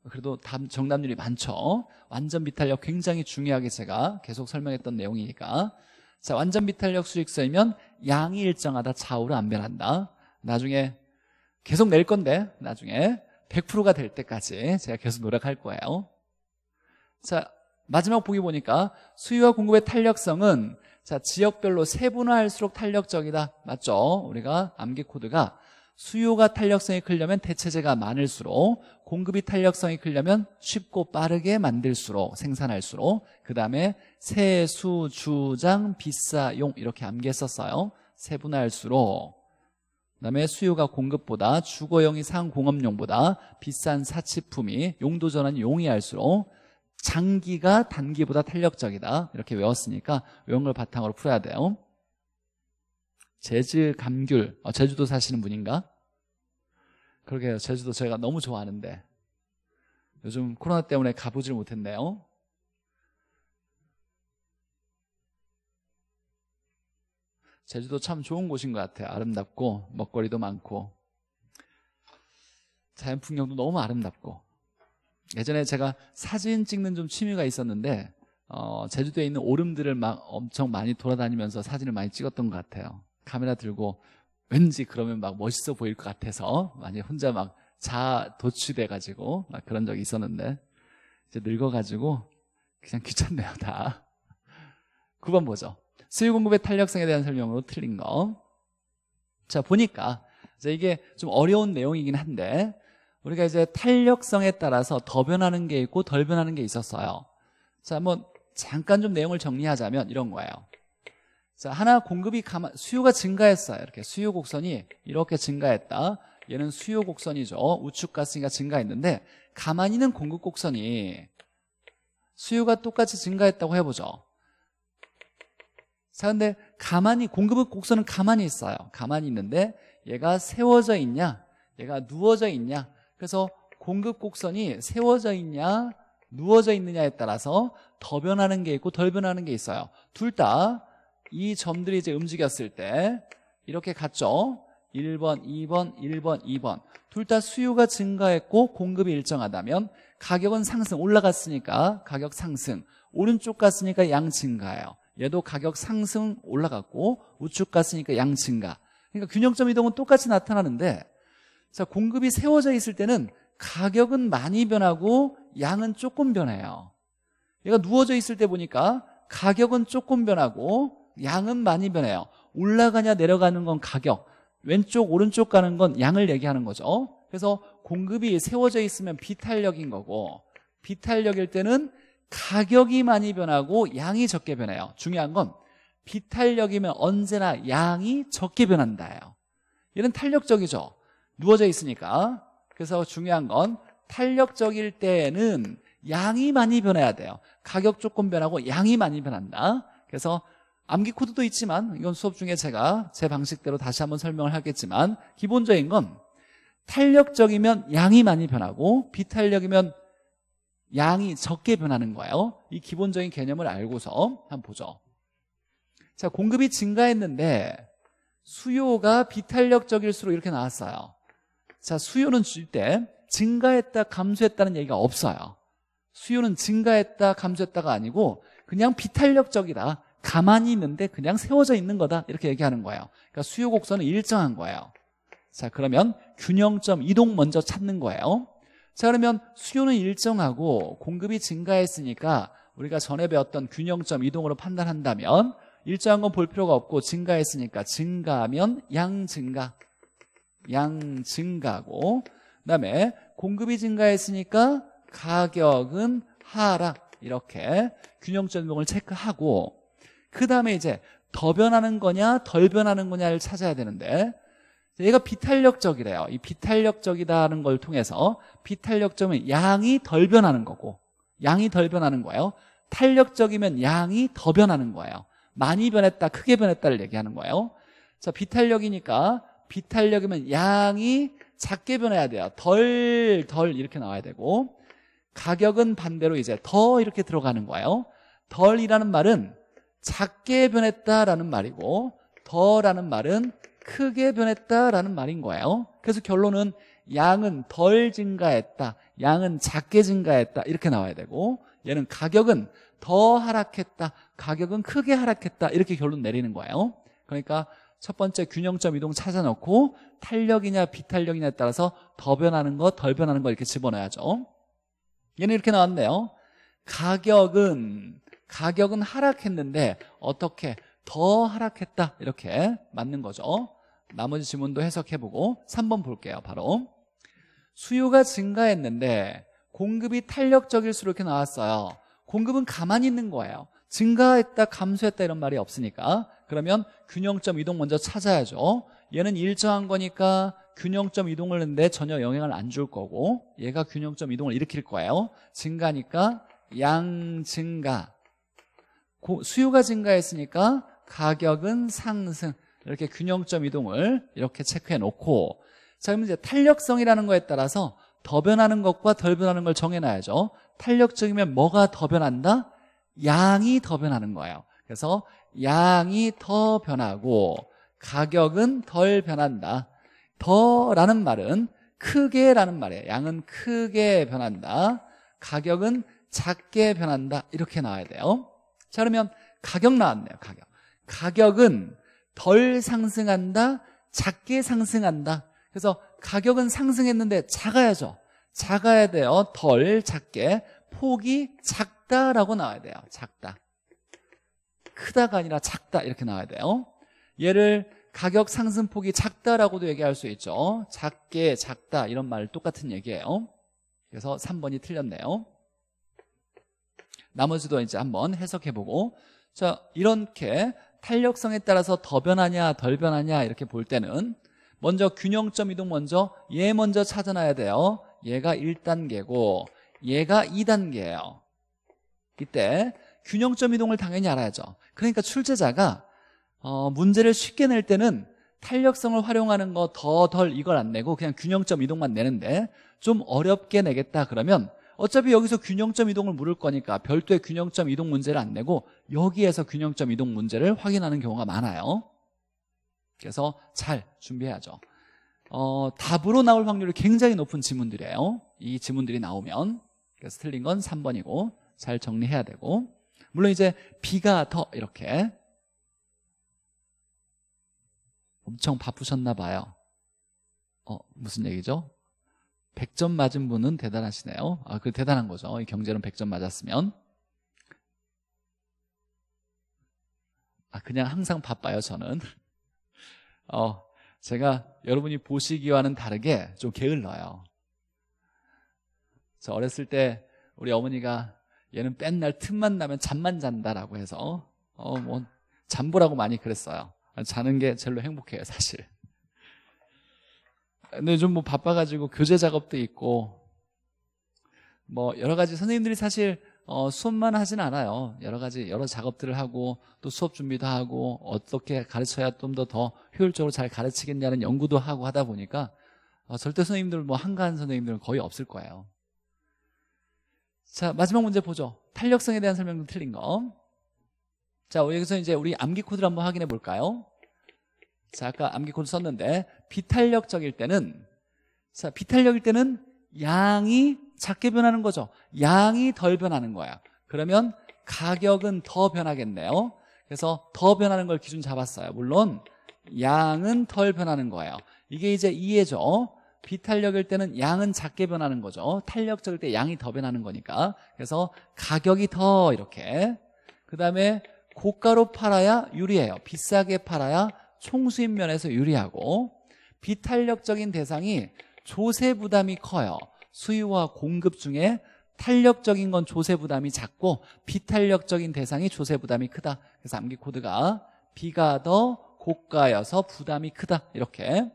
그래도 정답률이 많죠 완전 비탄력 굉장히 중요하게 제가 계속 설명했던 내용이니까 자 완전 비탄력 수익세면 양이 일정하다 좌우로 안 변한다 나중에 계속 낼 건데 나중에 100%가 될 때까지 제가 계속 노력할 거예요 자 마지막 보기 보니까 수요와 공급의 탄력성은 자 지역별로 세분화할수록 탄력적이다 맞죠 우리가 암기 코드가 수요가 탄력성이 크려면 대체재가 많을수록 공급이 탄력성이 크려면 쉽고 빠르게 만들수록 생산할수록 그 다음에 세, 수, 주장, 비싸, 용 이렇게 암기했었어요 세분화할수록 그 다음에 수요가 공급보다 주거용이 상공업용보다 비싼 사치품이 용도 전환이 용이할수록 장기가 단기보다 탄력적이다 이렇게 외웠으니까 외운 걸 바탕으로 풀어야 돼요 재즈 감귤 어, 제주도 사시는 분인가? 그러게요 제주도 저희가 너무 좋아하는데 요즘 코로나 때문에 가보질 못했네요 제주도 참 좋은 곳인 것 같아요 아름답고 먹거리도 많고 자연 풍경도 너무 아름답고 예전에 제가 사진 찍는 좀 취미가 있었는데 어, 제주도에 있는 오름들을 막 엄청 많이 돌아다니면서 사진을 많이 찍었던 것 같아요 카메라 들고 왠지 그러면 막 멋있어 보일 것 같아서 많이 혼자 막 자 도취돼 가지고 막 그런 적이 있었는데 이제 늙어 가지고 그냥 귀찮네요 다 9번 보죠 수요 공급의 탄력성에 대한 설명으로 틀린 거자 보니까 이제 이게 좀 어려운 내용이긴 한데 우리가 이제 탄력성에 따라서 더 변하는 게 있고 덜 변하는 게 있었어요 자 한번 잠깐 좀 내용을 정리하자면 이런 거예요 자, 하나 공급이 감아, 수요가 증가했어요. 이렇게 수요 곡선이 이렇게 증가했다. 얘는 수요 곡선이죠. 우측 가스가 증가했는데 가만히 있는 공급 곡선이 수요가 똑같이 증가했다고 해보죠. 자, 근데 가만히 공급 곡선은 가만히 있어요. 가만히 있는데 얘가 세워져 있냐? 얘가 누워져 있냐? 그래서 공급 곡선이 세워져 있냐? 누워져 있느냐에 따라서 더 변하는 게 있고 덜 변하는 게 있어요. 둘다 이 점들이 이제 움직였을 때 이렇게 갔죠 1번, 2번, 1번, 2번 둘 다 수요가 증가했고 공급이 일정하다면 가격은 상승 올라갔으니까 가격 상승 오른쪽 갔으니까 양 증가예요 얘도 가격 상승 올라갔고 우측 갔으니까 양 증가 그러니까 균형점 이동은 똑같이 나타나는데 자 공급이 세워져 있을 때는 가격은 많이 변하고 양은 조금 변해요 얘가 누워져 있을 때 보니까 가격은 조금 변하고 양은 많이 변해요 올라가냐 내려가는 건 가격 왼쪽 오른쪽 가는 건 양을 얘기하는 거죠 그래서 공급이 세워져 있으면 비탄력인 거고 비탄력일 때는 가격이 많이 변하고 양이 적게 변해요 중요한 건 비탄력이면 언제나 양이 적게 변한다예요 얘는 탄력적이죠 누워져 있으니까 그래서 중요한 건 탄력적일 때는 에 양이 많이 변해야 돼요 가격 조금 변하고 양이 많이 변한다 그래서 암기 코드도 있지만 이건 수업 중에 제가 제 방식대로 다시 한번 설명을 하겠지만 기본적인 건 탄력적이면 양이 많이 변하고 비탄력이면 양이 적게 변하는 거예요 이 기본적인 개념을 알고서 한번 보죠 자 공급이 증가했는데 수요가 비탄력적일수록 이렇게 나왔어요 자 수요는 줄 때 증가했다 감소했다는 얘기가 없어요 수요는 증가했다 감소했다가 아니고 그냥 비탄력적이다 가만히 있는데 그냥 세워져 있는 거다 이렇게 얘기하는 거예요 그러니까 수요 곡선은 일정한 거예요 자 그러면 균형점 이동 먼저 찾는 거예요 자 그러면 수요는 일정하고 공급이 증가했으니까 우리가 전에 배웠던 균형점 이동으로 판단한다면 일정한 건 볼 필요가 없고 증가했으니까 증가하면 양 증가 양 증가고 그다음에 공급이 증가했으니까 가격은 하락 이렇게 균형점 이동을 체크하고 그 다음에 이제 더 변하는 거냐 덜 변하는 거냐를 찾아야 되는데 얘가 비탄력적이래요 이 비탄력적이다는 걸 통해서 비탄력점은 양이 덜 변하는 거고 양이 덜 변하는 거예요 탄력적이면 양이 더 변하는 거예요 많이 변했다 크게 변했다를 얘기하는 거예요 자 비탄력이니까 비탄력이면 양이 작게 변해야 돼요 덜 덜 이렇게 나와야 되고 가격은 반대로 이제 더 이렇게 들어가는 거예요 덜이라는 말은 작게 변했다라는 말이고 더라는 말은 크게 변했다라는 말인 거예요 그래서 결론은 양은 덜 증가했다 양은 작게 증가했다 이렇게 나와야 되고 얘는 가격은 더 하락했다 가격은 크게 하락했다 이렇게 결론 내리는 거예요 그러니까 첫 번째 균형점 이동 찾아놓고 탄력이냐 비탄력이냐에 따라서 더 변하는 거 덜 변하는 거 이렇게 집어넣어야죠 얘는 이렇게 나왔네요 가격은 가격은 하락했는데 어떻게 더 하락했다 이렇게 맞는 거죠 나머지 지문도 해석해보고 3번 볼게요 바로 수요가 증가했는데 공급이 탄력적일수록 이렇게 나왔어요 공급은 가만히 있는 거예요 증가했다 감소했다 이런 말이 없으니까 그러면 균형점 이동 먼저 찾아야죠 얘는 일정한 거니까 균형점 이동을 했는데 전혀 영향을 안 줄 거고 얘가 균형점 이동을 일으킬 거예요 증가니까 양 증가 수요가 증가했으니까 가격은 상승 이렇게 균형점 이동을 이렇게 체크해 놓고 자 그럼 이제 탄력성이라는 거에 따라서 더 변하는 것과 덜 변하는 걸 정해놔야죠 탄력적이면 뭐가 더 변한다? 양이 더 변하는 거예요 그래서 양이 더 변하고 가격은 덜 변한다 더라는 말은 크게라는 말이에요 양은 크게 변한다 가격은 작게 변한다 이렇게 나와야 돼요 자 그러면 가격 나왔네요 가격 가격은 덜 상승한다 작게 상승한다 그래서 가격은 상승했는데 작아야죠 작아야 돼요 덜 작게 폭이 작다라고 나와야 돼요 작다 크다가 아니라 작다 이렇게 나와야 돼요 얘를 가격 상승폭이 작다라고도 얘기할 수 있죠 작게 작다 이런 말 똑같은 얘기예요 그래서 3번이 틀렸네요 나머지도 이제 한번 해석해보고 자 이렇게 탄력성에 따라서 더 변하냐 덜 변하냐 이렇게 볼 때는 먼저 균형점 이동 먼저 얘 먼저 찾아놔야 돼요 얘가 1단계고 얘가 2단계예요 이때 균형점 이동을 당연히 알아야죠 그러니까 출제자가 어, 문제를 쉽게 낼 때는 탄력성을 활용하는 거 더 덜 이걸 안 내고 그냥 균형점 이동만 내는데 좀 어렵게 내겠다 그러면 어차피 여기서 균형점 이동을 물을 거니까 별도의 균형점 이동 문제를 안 내고 여기에서 균형점 이동 문제를 확인하는 경우가 많아요 그래서 잘 준비해야죠 어, 답으로 나올 확률이 굉장히 높은 지문들이에요 이 지문들이 나오면 그래서 틀린 건 3번이고 잘 정리해야 되고 물론 이제 비가 더 이렇게 엄청 바쁘셨나 봐요 어 무슨 얘기죠? 100점 맞은 분은 대단하시네요. 아, 그 대단한 거죠. 이 경제론 100점 맞았으면. 아, 그냥 항상 바빠요, 저는. 어, 제가 여러분이 보시기와는 다르게 좀 게을러요. 저 어렸을 때 우리 어머니가 얘는 맨날 틈만 나면 잠만 잔다라고 해서 어, 뭐 잠보라고 많이 그랬어요. 자는 게 절로 행복해요, 사실. 근데 좀 뭐 바빠가지고 교재 작업도 있고 뭐 여러 가지 선생님들이 사실 어, 수업만 하진 않아요. 여러 가지 여러 작업들을 하고 또 수업 준비도 하고 어떻게 가르쳐야 좀 더 더 효율적으로 잘 가르치겠냐는 연구도 하고 하다 보니까 어, 절대 선생님들 뭐 한가한 선생님들은 거의 없을 거예요. 자 마지막 문제 보죠. 탄력성에 대한 설명도 틀린 거. 자 여기서 이제 우리 암기 코드를 한번 확인해 볼까요? 자 아까 암기 코드 썼는데 비탄력적일 때는 자 비탄력일 때는 양이 작게 변하는 거죠 양이 덜 변하는 거야 그러면 가격은 더 변하겠네요 그래서 더 변하는 걸 기준 잡았어요 물론 양은 덜 변하는 거예요 이게 이제 이해죠 비탄력일 때는 양은 작게 변하는 거죠 탄력적일 때 양이 더 변하는 거니까 그래서 가격이 더 이렇게 그 다음에 고가로 팔아야 유리해요 비싸게 팔아야 총수입 면에서 유리하고 비탄력적인 대상이 조세 부담이 커요. 수요와 공급 중에 탄력적인 건 조세 부담이 작고 비탄력적인 대상이 조세 부담이 크다. 그래서 암기 코드가 비가더 고가여서 부담이 크다. 이렇게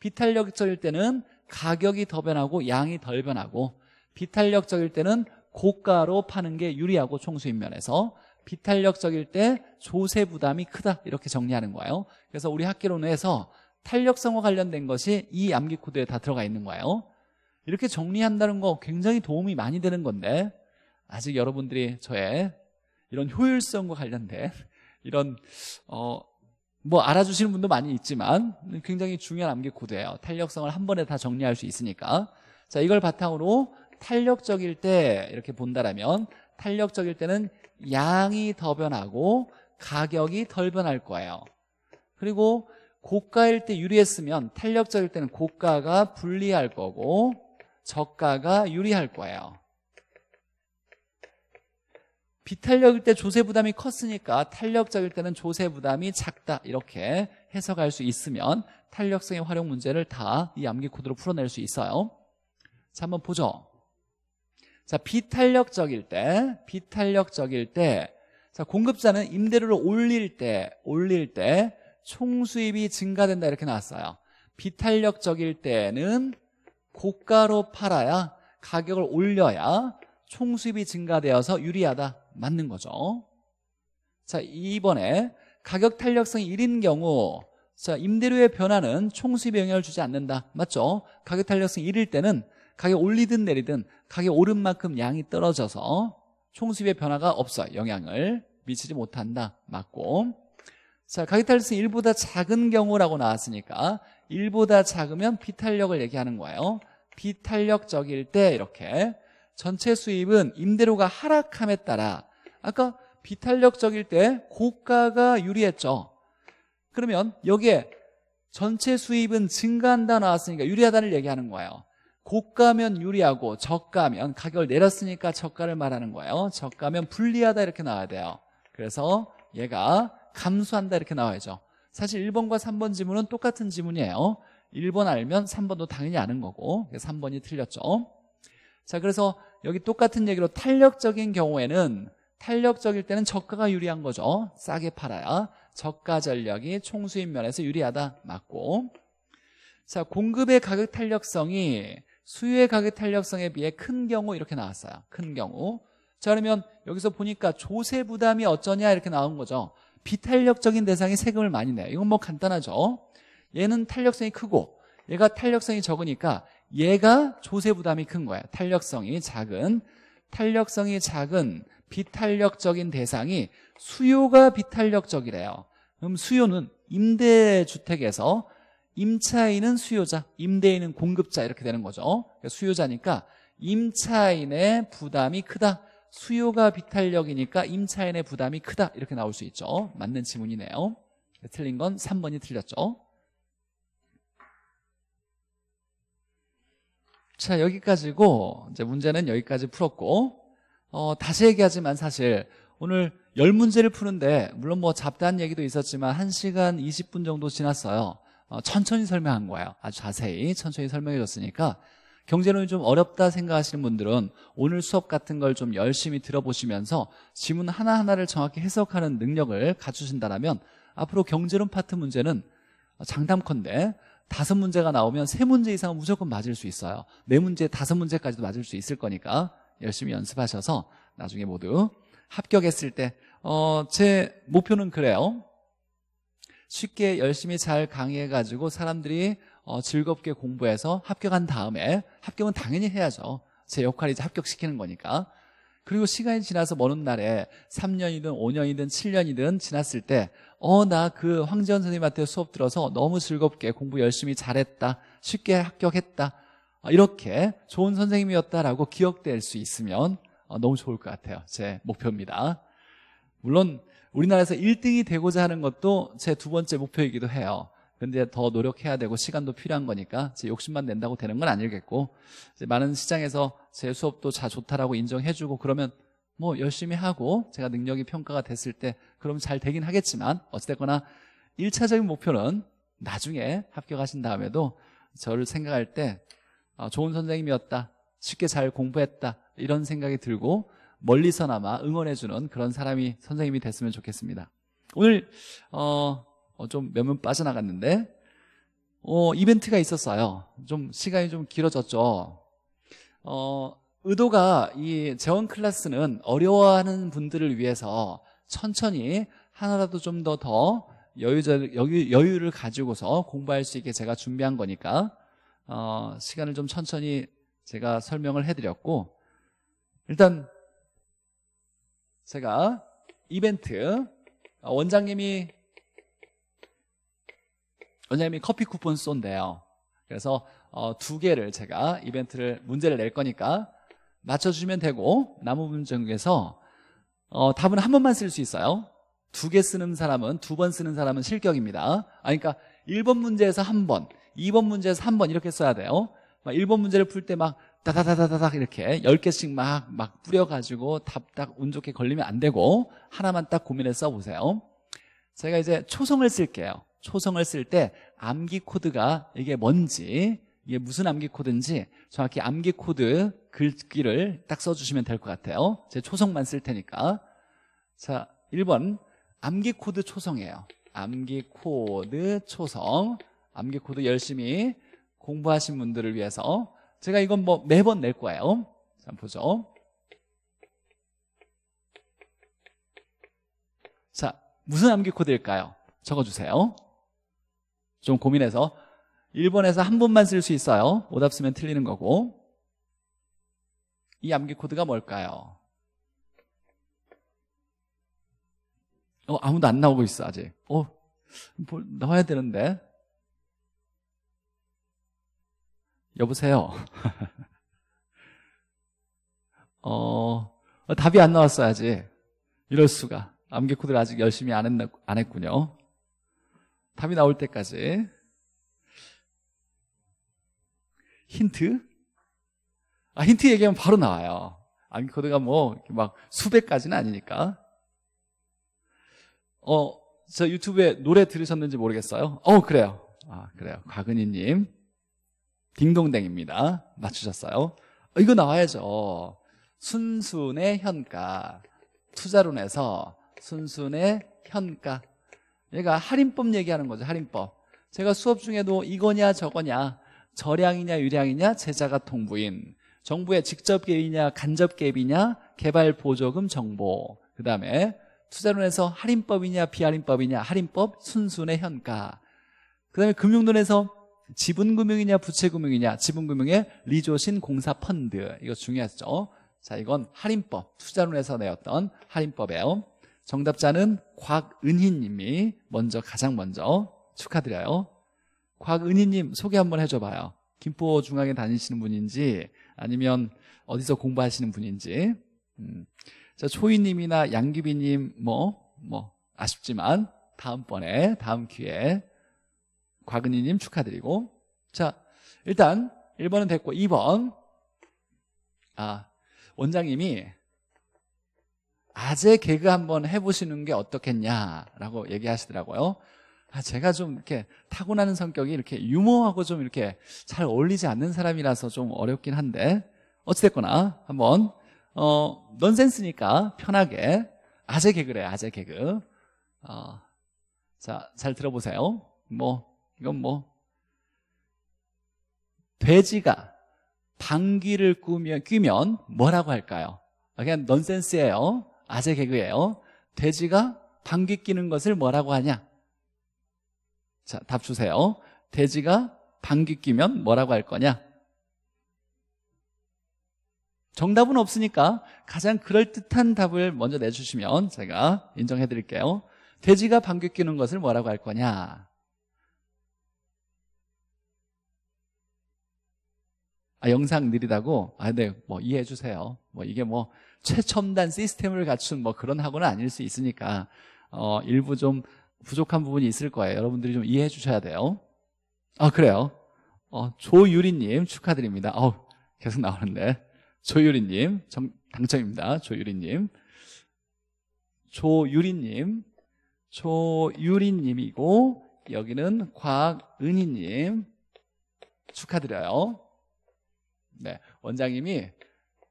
비탄력적일 때는 가격이 더 변하고 양이 덜 변하고 비탄력적일 때는 고가로 파는 게 유리하고 총수인 면에서 비탄력적일 때 조세 부담이 크다 이렇게 정리하는 거예요 그래서 우리 학기론에서 탄력성과 관련된 것이 이 암기 코드에 다 들어가 있는 거예요 이렇게 정리한다는 거 굉장히 도움이 많이 되는 건데 아직 여러분들이 저의 이런 효율성과 관련된 이런 어뭐 알아주시는 분도 많이 있지만 굉장히 중요한 암기 코드예요 탄력성을 한 번에 다 정리할 수 있으니까 자 이걸 바탕으로 탄력적일 때 이렇게 본다라면 탄력적일 때는 양이 더 변하고 가격이 덜 변할 거예요 그리고 고가일 때 유리했으면 탄력적일 때는 고가가 불리할 거고 저가가 유리할 거예요 비탄력일 때 조세 부담이 컸으니까 탄력적일 때는 조세 부담이 작다 이렇게 해석할 수 있으면 탄력성의 활용 문제를 다 이 암기 코드로 풀어낼 수 있어요 자 한번 보죠 자 비탄력적일 때 비탄력적일 때자 공급자는 임대료를 올릴 때 올릴 때 총수입이 증가된다 이렇게 나왔어요 비탄력적일 때는 고가로 팔아야 가격을 올려야 총수입이 증가되어서 유리하다 맞는 거죠 자 이번에 가격 탄력성이 1인 경우 자 임대료의 변화는 총수입에 영향을 주지 않는다 맞죠? 가격 탄력성이 1일 때는 가격 올리든 내리든 가격 오른 만큼 양이 떨어져서 총수입의 변화가 없어 영향을 미치지 못한다 맞고 자, 가기탈수 1보다 작은 경우라고 나왔으니까 1보다 작으면 비탄력을 얘기하는 거예요. 비탄력적일 때 이렇게 전체 수입은 임대료가 하락함에 따라 아까 비탄력적일 때 고가가 유리했죠. 그러면 여기에 전체 수입은 증가한다 나왔으니까 유리하다를 얘기하는 거예요. 고가면 유리하고 저가면 가격을 내렸으니까 저가를 말하는 거예요. 저가면 불리하다 이렇게 나와야 돼요. 그래서 얘가 감수한다 이렇게 나와야죠 사실 1번과 3번 지문은 똑같은 지문이에요 1번 알면 3번도 당연히 아는 거고 3번이 틀렸죠 자 그래서 여기 똑같은 얘기로 탄력적인 경우에는 탄력적일 때는 저가가 유리한 거죠 싸게 팔아야 저가 전략이 총수입 면에서 유리하다 맞고 자 공급의 가격 탄력성이 수요의 가격 탄력성에 비해 큰 경우 이렇게 나왔어요 큰 경우 자 그러면 여기서 보니까 조세 부담이 어쩌냐 이렇게 나온 거죠 비탄력적인 대상이 세금을 많이 내요 이건 뭐 간단하죠 얘는 탄력성이 크고 얘가 탄력성이 적으니까 얘가 조세 부담이 큰 거야 탄력성이 작은 탄력성이 작은 비탄력적인 대상이 수요가 비탄력적이래요 그럼 수요는 임대주택에서 임차인은 수요자 임대인은 공급자 이렇게 되는 거죠 그러니까 수요자니까 임차인의 부담이 크다 수요가 비탄력이니까 임차인의 부담이 크다 이렇게 나올 수 있죠 맞는 지문이네요 네, 틀린 건 3번이 틀렸죠 자 여기까지고 이제 문제는 여기까지 풀었고 어, 다시 얘기하지만 사실 오늘 열문제를 푸는데 물론 뭐 잡다한 얘기도 있었지만 1시간 20분 정도 지났어요 어, 천천히 설명한 거예요 아주 자세히 천천히 설명해 줬으니까 경제론이 좀 어렵다 생각하시는 분들은 오늘 수업 같은 걸 좀 열심히 들어보시면서 지문 하나하나를 정확히 해석하는 능력을 갖추신다면 앞으로 경제론 파트 문제는 장담컨대 다섯 문제가 나오면 세 문제 이상은 무조건 맞을 수 있어요 네 문제 다섯 문제까지도 맞을 수 있을 거니까 열심히 연습하셔서 나중에 모두 합격했을 때 어, 제 목표는 그래요 쉽게 열심히 잘 강의해가지고 사람들이 어, 즐겁게 공부해서 합격한 다음에 합격은 당연히 해야죠 제 역할이 이제 합격시키는 거니까 그리고 시간이 지나서 먼 훗날에 3년이든 5년이든 7년이든 지났을 때어 나 그 황재현 선생님한테 수업 들어서 너무 즐겁게 공부 열심히 잘했다 쉽게 합격했다 아, 이렇게 좋은 선생님이었다라고 기억될 수 있으면 어, 너무 좋을 것 같아요 제 목표입니다 물론 우리나라에서 1등이 되고자 하는 것도 제 두 번째 목표이기도 해요 근데 더 노력해야 되고 시간도 필요한 거니까 제 욕심만 낸다고 되는 건 아니겠고 많은 시장에서 제 수업도 잘 좋다라고 인정해주고 그러면 뭐 열심히 하고 제가 능력이 평가가 됐을 때 그럼 잘 되긴 하겠지만 어찌됐거나 1차적인 목표는 나중에 합격하신 다음에도 저를 생각할 때 아, 좋은 선생님이었다 쉽게 잘 공부했다 이런 생각이 들고 멀리서나마 응원해주는 그런 사람이 선생님이 됐으면 좋겠습니다 오늘 어 어, 좀몇 명 빠져나갔는데 어, 이벤트가 있었어요. 좀 시간이 좀 길어졌죠. 어, 의도가 이 재원 클래스는 어려워하는 분들을 위해서 천천히 하나라도 좀 더더 더여유 여유, 여유를 가지고서 공부할 수 있게 제가 준비한 거니까 어, 시간을 좀 천천히 제가 설명을 해드렸고 일단 제가 이벤트 어, 원장님이 왜냐하면 커피 쿠폰 쏜대요. 그래서 어, 두 개를 제가 이벤트를 문제를 낼 거니까 맞춰주면 시 되고 나무 문제 에서 어, 답은 한 번만 쓸 수 있어요. 두 개 쓰는 사람은 두 번 쓰는 사람은 실격입니다. 아, 그러니까 1번 문제에서 한 번, 2번 문제에서 한 번 이렇게 써야 돼요. 막 1번 문제를 풀 때막 따다다다다닥 이렇게 10개씩 막, 막 뿌려가지고 답 딱 운 좋게 걸리면 안 되고 하나만 딱 고민해서 써보세요. 제가 이제 초성을 쓸게요. 초성을 쓸 때 암기 코드가 이게 뭔지 이게 무슨 암기 코드인지 정확히 암기 코드 글귀를 딱 써주시면 될 것 같아요 제 초성만 쓸 테니까 자 1번 암기 코드 초성이에요 암기 코드 초성 암기 코드 열심히 공부하신 분들을 위해서 제가 이건 뭐 매번 낼 거예요 자 보죠 자 무슨 암기 코드일까요? 적어주세요 좀 고민해서 1번에서 한 번만 쓸 수 있어요 오답 쓰면 틀리는 거고 이 암기 코드가 뭘까요? 어, 아무도 안 나오고 있어 아직 어, 뭐, 나와야 되는데 여보세요 어, 답이 안 나왔어야지 이럴 수가 암기 코드를 아직 열심히 안, 했, 안 했군요 답이 나올 때까지. 힌트? 아, 힌트 얘기하면 바로 나와요. 암코드가 아, 뭐, 막 수백 가지는 아니니까. 어, 저 유튜브에 노래 들으셨는지 모르겠어요. 어, 그래요. 아, 그래요. 과근이님 딩동댕입니다. 맞추셨어요. 어, 이거 나와야죠. 순순의 현가. 투자론에서 순순의 현가. 그러니까 할인법 얘기하는 거죠 할인법 제가 수업 중에도 이거냐 저거냐 절량이냐 유량이냐 제자가 통부인 정부의 직접 개입이냐 간접 개입이냐 개발 보조금 정보 그 다음에 투자론에서 할인법이냐 비할인법이냐 할인법 순순의 현가 그 다음에 금융론에서 지분금융이냐 부채금융이냐 지분금융의 리조신 공사펀드 이거 중요하죠 자 이건 할인법 투자론에서 내었던 할인법이에요 정답자는 곽은희님이 먼저 가장 먼저 축하드려요. 곽은희님 소개 한번 해줘봐요. 김포중앙에 다니시는 분인지 아니면 어디서 공부하시는 분인지. 음. 자, 초희님이나 양규비님 뭐, 뭐, 아쉽지만 다음번에, 다음 기회에 곽은희님 축하드리고. 자, 일단 1번은 됐고 2번. 아, 원장님이 아재 개그 한번 해보시는 게 어떻겠냐라고 얘기하시더라고요. 아, 제가 좀 이렇게 타고나는 성격이 이렇게 유머하고 좀 이렇게 잘 어울리지 않는 사람이라서 좀 어렵긴 한데 어찌됐거나 한번 어 넌센스니까 편하게 아재 개그래 아재 개그 어, 자잘 들어보세요 뭐 이건 뭐 돼지가 방귀를 꾸며, 끼면 뭐라고 할까요? 아, 그냥 넌센스예요 아재 개그예요. 돼지가 방귀 끼는 것을 뭐라고 하냐? 자, 답 주세요. 돼지가 방귀 끼면 뭐라고 할 거냐? 정답은 없으니까 가장 그럴듯한 답을 먼저 내주시면 제가 인정해 드릴게요. 돼지가 방귀 끼는 것을 뭐라고 할 거냐? 아, 영상 느리다고? 아, 네, 뭐, 이해해 주세요. 뭐, 이게 뭐, 최첨단 시스템을 갖춘 뭐 그런 학원은 아닐 수 있으니까, 어, 일부 좀 부족한 부분이 있을 거예요. 여러분들이 좀 이해해 주셔야 돼요. 아, 그래요. 어, 조유리님 축하드립니다. 어 계속 나오는데. 조유리님, 정, 당첨입니다. 조유리님. 조유리님. 조유리님이고, 여기는 곽은희님 축하드려요. 네, 원장님이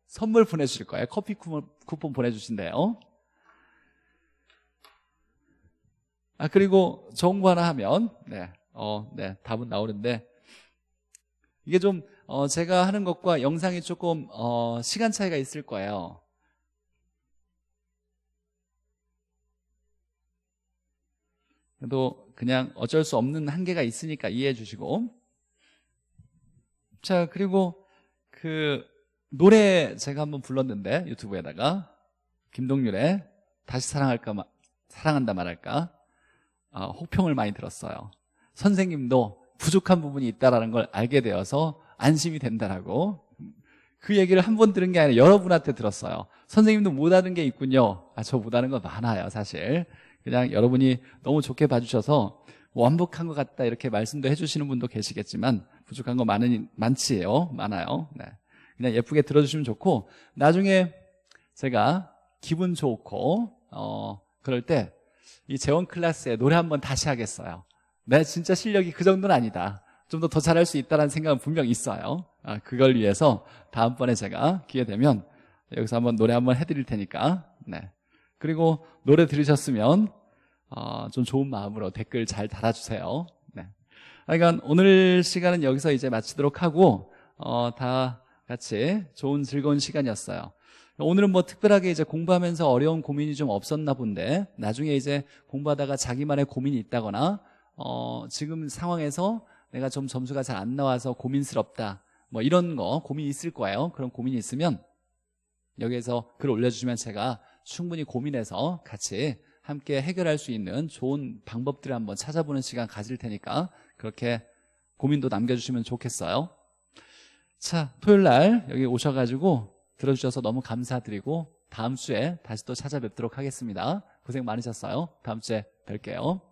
선물 보내주실 거예요. 커피 쿠폰 보내주신대요. 아, 그리고 정보 하나 하면, 네, 어, 네, 답은 나오는데, 이게 좀, 어, 제가 하는 것과 영상이 조금, 어, 시간 차이가 있을 거예요. 그래도 그냥 어쩔 수 없는 한계가 있으니까 이해해 주시고. 자, 그리고 그 노래 제가 한번 불렀는데 유튜브에다가 김동률의 다시 사랑할까 마, 사랑한다 말할까 어, 혹평을 많이 들었어요. 선생님도 부족한 부분이 있다라는 걸 알게 되어서 안심이 된다라고 그 얘기를 한 번 들은 게 아니라 여러분한테 들었어요. 선생님도 못하는 게 있군요. 아, 저 못하는 거 많아요, 사실. 그냥 여러분이 너무 좋게 봐주셔서 완벽한 것 같다 이렇게 말씀도 해주시는 분도 계시겠지만 부족한 거 많은, 많지요? 많아요. 네. 그냥 예쁘게 들어주시면 좋고, 나중에 제가 기분 좋고, 어, 그럴 때, 이 재원 클래스에 노래 한 번 다시 하겠어요. 내 네, 진짜 실력이 그 정도는 아니다. 좀 더 더 잘할 수 있다는 생각은 분명 있어요. 아, 그걸 위해서 다음번에 제가 기회 되면 여기서 한번 노래 한번 해드릴 테니까, 네. 그리고 노래 들으셨으면, 어, 좀 좋은 마음으로 댓글 잘 달아주세요. 그러니까 오늘 시간은 여기서 이제 마치도록 하고 어, 다 같이 좋은 즐거운 시간이었어요. 오늘은 뭐 특별하게 이제 공부하면서 어려운 고민이 좀 없었나 본데 나중에 이제 공부하다가 자기만의 고민이 있다거나 어, 지금 상황에서 내가 좀 점수가 잘 안 나와서 고민스럽다 뭐 이런 거 고민이 있을 거예요. 그런 고민이 있으면 여기에서 글 올려주시면 제가 충분히 고민해서 같이 함께 해결할 수 있는 좋은 방법들을 한번 찾아보는 시간 가질 테니까 그렇게 고민도 남겨주시면 좋겠어요 자 토요일 날 여기 오셔가지고 들어주셔서 너무 감사드리고 다음 주에 다시 또 찾아뵙도록 하겠습니다 고생 많으셨어요 다음 주에 뵐게요